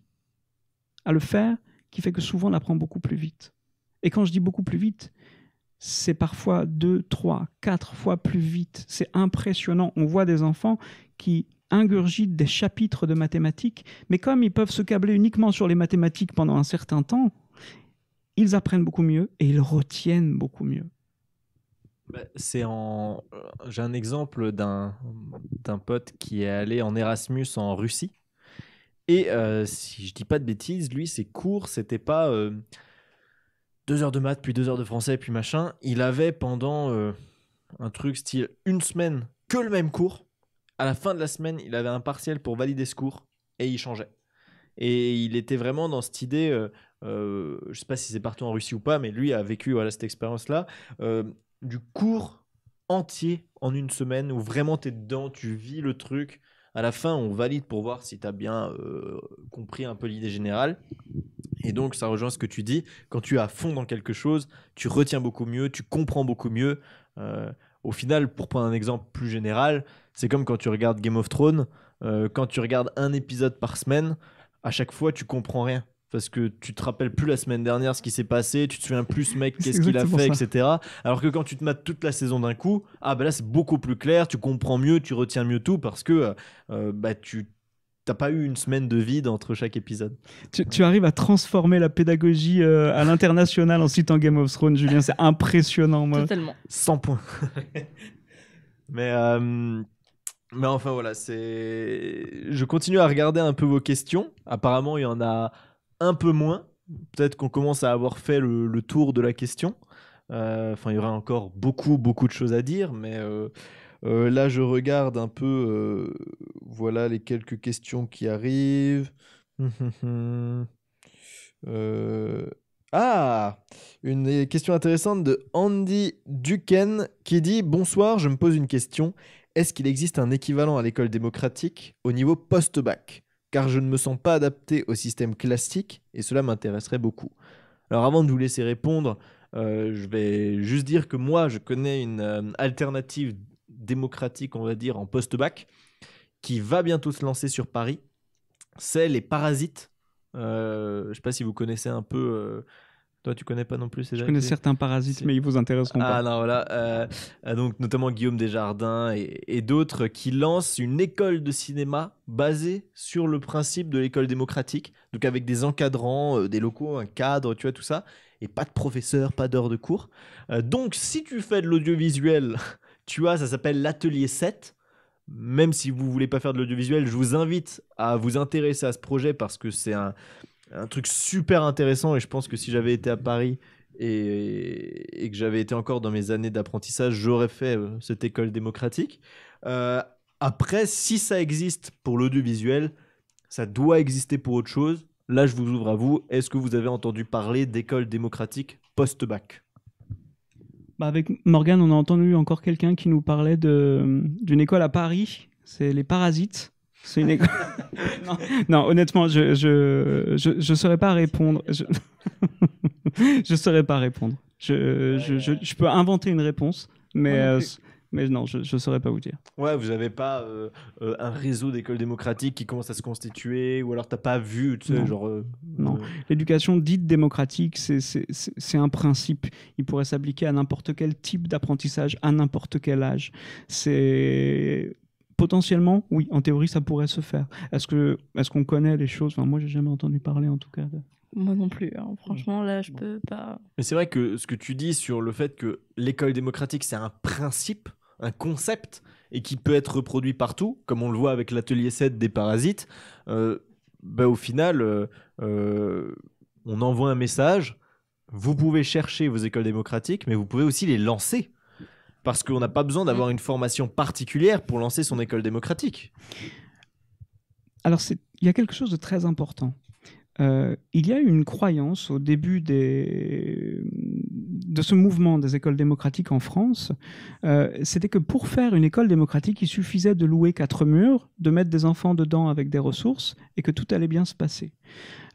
à le faire qui fait que souvent on apprend beaucoup plus vite. Et quand je dis beaucoup plus vite, c'est parfois deux, trois, quatre fois plus vite. C'est impressionnant. On voit des enfants qui ingurgitent des chapitres de mathématiques, mais comme ils peuvent se câbler uniquement sur les mathématiques pendant un certain temps, ils apprennent beaucoup mieux et ils retiennent beaucoup mieux. Bah, c'est en. Euh, j'ai un exemple d'un pote qui est allé en Erasmus en Russie. Et euh, si je dis pas de bêtises, lui, ses cours, c'était pas euh, deux heures de maths, puis deux heures de français, puis machin. Il avait pendant un truc style une semaine que le même cours. À la fin de la semaine, il avait un partiel pour valider ce cours et il changeait. Et il était vraiment dans cette idée euh, je sais pas si c'est partout en Russie ou pas, mais lui a vécu cette expérience-là, euh, du cours entier en une semaine où vraiment tu es dedans, tu vis le truc. À la fin, on valide pour voir si tu as bien euh, compris un peu l'idée générale. Et donc, ça rejoint ce que tu dis. Quand tu es à fond dans quelque chose, tu retiens beaucoup mieux, tu comprends beaucoup mieux. au final, pour prendre un exemple plus général, c'est comme quand tu regardes Game of Thrones. quand tu regardes un épisode par semaine, à chaque fois, tu comprends rien parce que tu te rappelles plus la semaine dernière ce qui s'est passé, tu te souviens plus mec, qu'est-ce qu'il a fait, etc. Alors que quand tu te mates toute la saison d'un coup, ah ben là c'est beaucoup plus clair, tu comprends mieux, tu retiens mieux tout parce que euh, euh, bah tu t'as pas eu une semaine de vide entre chaque épisode. Tu, arrives à transformer la pédagogie euh, à l'international ensuite en Game of Thrones, Julien, c'est impressionnant. Moi. Totalement. 100 points. Mais Mais enfin voilà, c'est. Je continue à regarder un peu vos questions. Apparemment, il y en a un peu moins. Peut-être qu'on commence à avoir fait le, tour de la question. Euh, enfin, il y aura encore beaucoup, beaucoup de choses à dire, mais euh, euh, là, je regarde un peu, voilà, les quelques questions qui arrivent. Ah Une question intéressante de Andy Duken qui dit Bonsoir, je me pose une question. Est-ce qu'il existe un équivalent à l'école démocratique au niveau post-bac car je ne me sens pas adapté au système classique et cela m'intéresserait beaucoup. Alors avant de vous laisser répondre, euh, je vais juste dire que moi, je connais une euh, alternative démocratique, on va dire, en post-bac, qui va bientôt se lancer sur Paris. C'est les Parasites. Euh, je ne sais pas si vous connaissez un peu tu connais pas non plus ces Je connais certains parasites, mais ils vous intéressent pas. Ah non, voilà. Euh, euh, donc, notamment Guillaume Desjardins et, et d'autres qui lancent une école de cinéma basée sur le principe de l'école démocratique. Donc, avec des encadrants, euh, des locaux, un cadre, tu vois, tout ça. Et pas de professeur, pas d'heure de cours. donc, si tu fais de l'audiovisuel, tu vois, ça s'appelle l'Atelier 7 même si vous voulez pas faire de l'audiovisuel, je vous invite à vous intéresser à ce projet parce que c'est un, un truc super intéressant et je pense que si j'avais été à Paris et, que j'avais été encore dans mes années d'apprentissage, j'aurais fait euh, cette école démocratique. Euh, après, si ça existe pour l'audiovisuel, ça doit exister pour autre chose. Là, je vous ouvre à vous. Est-ce que vous avez entendu parler d'école démocratique post-bac bah, Avec Morgane, on a entendu encore quelqu'un qui nous parlait d'une école à Paris. C'est les Parasites c'est une non. honnêtement, je je, je, saurais pas répondre. Je, ne saurais pas répondre. Je, je, peux inventer une réponse, mais euh, mais non, je ne saurais pas vous dire. Ouais, vous n'avez pas euh, euh, un réseau d'écoles démocratiques qui commence à se constituer, ou alors tu n'as pas vu, tu sais, genre. non, l'éducation dite démocratique, c'est un principe. Il pourrait s'appliquer à n'importe quel type d'apprentissage, à n'importe quel âge. C'est potentiellement, oui, en théorie, ça pourrait se faire. Est-ce que est-ce qu'on connaît les choses Moi, moi, j'ai jamais entendu parler, en tout cas. Moi non plus. Hein. Franchement, là, je peux pas. Mais c'est vrai que ce que tu dis sur le fait que l'école démocratique, c'est un principe, un concept, et qui peut être reproduit partout, comme on le voit avec l'atelier 7 des parasites. Euh, bah, au final, euh, euh, on envoie un message. Vous pouvez chercher vos écoles démocratiques, mais vous pouvez aussi les lancer. Parce qu'on n'a pas besoin mm. d'avoir une formation particulière pour lancer son école démocratique. Alors, il y a quelque chose de très important. Euh, il y a une croyance au début de ce mouvement des écoles démocratiques en France, euh, c'était que pour faire une école démocratique, il suffisait de louer quatre murs, de mettre des enfants dedans avec des ressources et que tout allait bien se passer.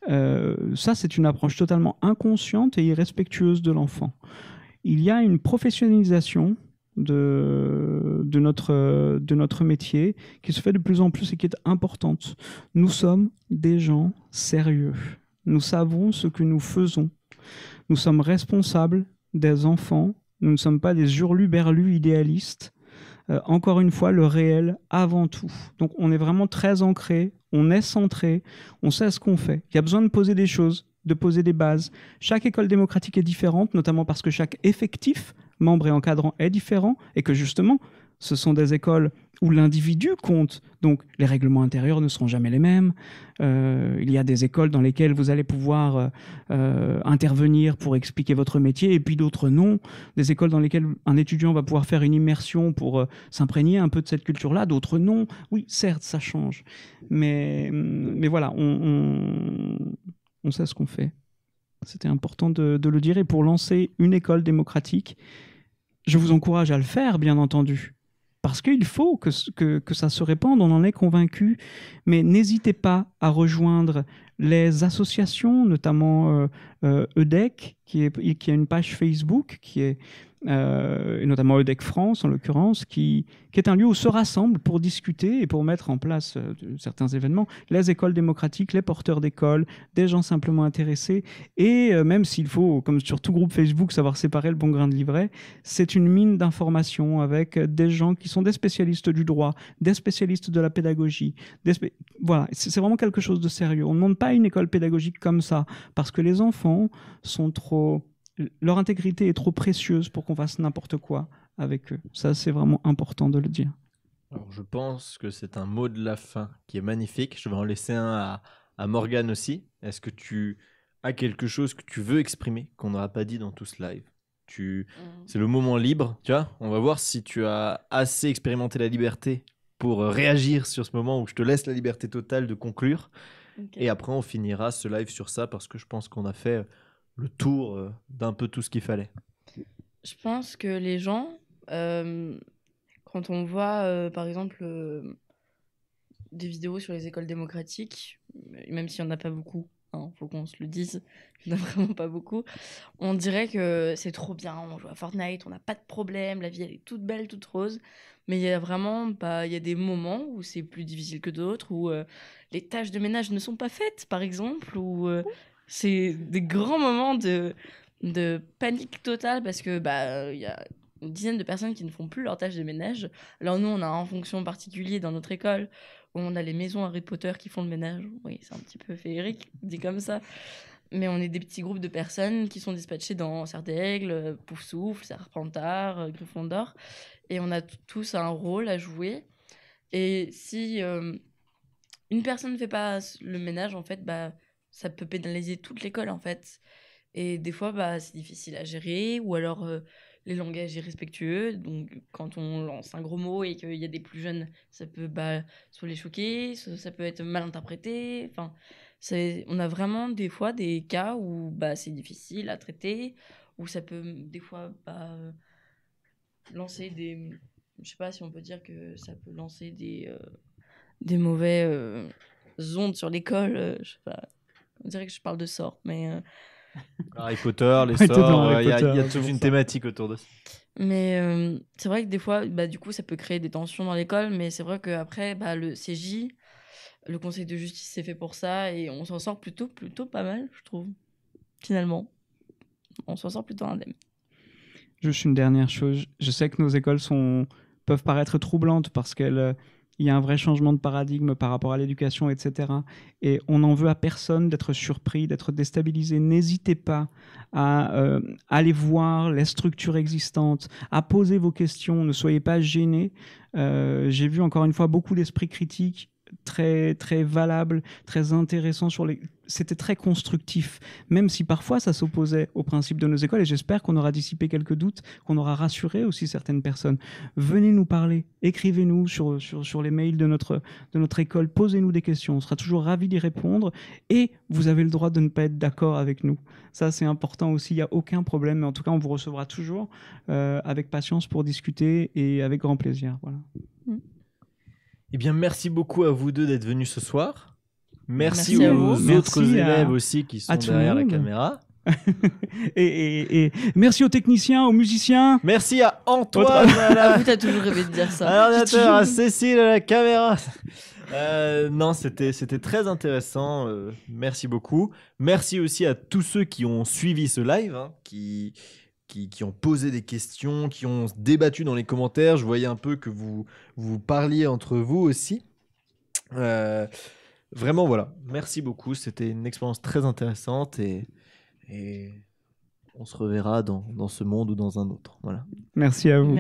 Euh, ça, c'est une approche totalement inconsciente et irrespectueuse de l'enfant. Il y a une professionnalisation de, notre, de notre métier, qui se fait de plus en plus et qui est importante. Nous sommes des gens sérieux. Nous savons ce que nous faisons. Nous sommes responsables des enfants. Nous ne sommes pas des hurluberlus idéalistes. Euh, encore une fois, le réel avant tout. Donc on est vraiment très ancré, on est centré, on sait ce qu'on fait. Il y a besoin de poser des choses, de poser des bases. Chaque école démocratique est différente, notamment parce que chaque effectif membre et encadrant est différent et que justement, ce sont des écoles où l'individu compte. Donc les règlements intérieurs ne seront jamais les mêmes. Euh, il y a des écoles dans lesquelles vous allez pouvoir euh, euh, intervenir pour expliquer votre métier et puis d'autres non. Des écoles dans lesquelles un étudiant va pouvoir faire une immersion pour s'imprégner un peu de cette culture-là, d'autres non. Oui, certes, ça change. Mais, mais voilà, on sait ce qu'on fait. C'était important de, le dire. Et pour lancer une école démocratique, je vous encourage à le faire, bien entendu. Parce qu'il faut que, que, ça se répande, on en est convaincu. Mais n'hésitez pas à rejoindre les associations, notamment EDEC, euh, euh, e qui, est, qui a une page Facebook qui est euh, et notamment EDEC France en l'occurrence, qui, qui, est un lieu où se rassemblent pour discuter et pour mettre en place euh, certains événements les écoles démocratiques, les porteurs d'écoles, des gens simplement intéressés. Et euh, même s'il faut, comme sur tout groupe Facebook, savoir séparer le bon grain de livret, c'est une mine d'informations avec des gens qui sont des spécialistes du droit, des spécialistes de la pédagogie. voilà, c'est vraiment quelque chose de sérieux. On ne monte pas une école pédagogique comme ça parce que les enfants sont trop leur intégrité est trop précieuse pour qu'on fasse n'importe quoi avec eux. Ça, c'est vraiment important de le dire. je pense que c'est un mot de la fin qui est magnifique. Je vais en laisser un à, à Morgane aussi. Est-ce que tu as quelque chose que tu veux exprimer qu'on n'aura pas dit dans tout ce live tu... Mm. C'est le moment libre, On va voir si tu as assez expérimenté la liberté pour euh, réagir sur ce moment où je te laisse la liberté totale de conclure. Et après, on finira ce live sur ça parce que je pense qu'on a fait euh, le tour euh, d'un peu tout ce qu'il fallait Je pense que les gens, euh, quand on voit euh, par exemple des vidéos sur les écoles démocratiques, même s'il n'y en a pas beaucoup, il hein, faut qu'on se le dise, il n'y en a vraiment pas beaucoup, on dirait que c'est trop bien, on joue à Fortnite, on n'a pas de problème, la vie elle est toute belle, toute rose, mais il y a vraiment y a des moments où c'est plus difficile que d'autres, où les tâches de ménage ne sont pas faites par exemple, ou c'est des grands moments de, de panique totale parce que bah il y a une dizaine de personnes qui ne font plus leur tâche de ménage. Alors nous, on a en fonction particulier dans notre école, où on a les maisons Harry Potter qui font le ménage. Oui, c'est un petit peu féerique, dit comme ça. Mais on est des petits groupes de personnes qui sont dispatchées dans Serre d'Aigle, Poufsouffle, Serpentard, Gryffondor. Et on a tous un rôle à jouer. Et si euh, une personne ne fait pas le ménage, en fait, bah, ça peut pénaliser toute l'école en fait. Et des fois, bah, c'est difficile à gérer, ou alors euh, les langages irrespectueux. Donc, quand on lance un gros mot et qu'il y a des plus jeunes, ça peut bah, soit les choquer, ça peut être mal interprété. Enfin, on a vraiment des fois des cas où bah, c'est difficile à traiter, où ça peut des fois bah, lancer des. Je sais pas si on peut dire que ça peut lancer des, mauvaises euh, des mauvais euh, ondes sur l'école. je sais pas. On dirait que je parle de sort, mais. Euh, Harry Potter, les sorts, il y, a, y a toute une thématique autour de ça. Mais euh, c'est vrai que des fois, bah, du coup, ça peut créer des tensions dans l'école, mais c'est vrai qu'après, bah, le CJ, le Conseil de justice, c'est fait pour ça, et on s'en sort plutôt, plutôt pas mal, je trouve. Finalement, on s'en sort plutôt indemne. Juste une dernière chose, je sais que nos écoles sont peuvent paraître troublantes parce qu'elles euh, il y a un vrai changement de paradigme par rapport à l'éducation, etc. Et on n'en veut à personne d'être surpris, d'être déstabilisé. N'hésitez pas à euh, aller voir les structures existantes, à poser vos questions, ne soyez pas gênés. Euh, j'ai vu encore une fois beaucoup d'esprit critique très, très valable, très intéressant sur les. C'était très constructif, même si parfois ça s'opposait aux principes de nos écoles. Et j'espère qu'on aura dissipé quelques doutes, qu'on aura rassuré aussi certaines personnes. Venez nous parler, écrivez-nous sur, sur, sur les mails de notre, de notre école, posez-nous des questions. On sera toujours ravis d'y répondre. Et vous avez le droit de ne pas être d'accord avec nous. Ça, c'est important aussi. Il n'y a aucun problème. Mais en tout cas, on vous recevra toujours euh, avec patience pour discuter et avec grand plaisir. Voilà. Mm. Eh bien, merci beaucoup à vous deux d'être venus ce soir. Merci, aux autres élèves aussi qui sont derrière la caméra. et, merci aux techniciens, aux musiciens. Merci à Antoine. ah, vous, t'as toujours rêvé de dire ça. Alors, à Cécile, à la caméra. Euh, non, c'était très intéressant. Euh, merci beaucoup. Merci aussi à tous ceux qui ont suivi ce live, hein, qui, qui, ont posé des questions, qui ont débattu dans les commentaires. Je voyais un peu que vous vous parliez entre vous aussi. Euh, vraiment, voilà. Merci beaucoup. C'était une expérience très intéressante et, on se reverra dans, ce monde ou dans un autre. Voilà. Merci à vous.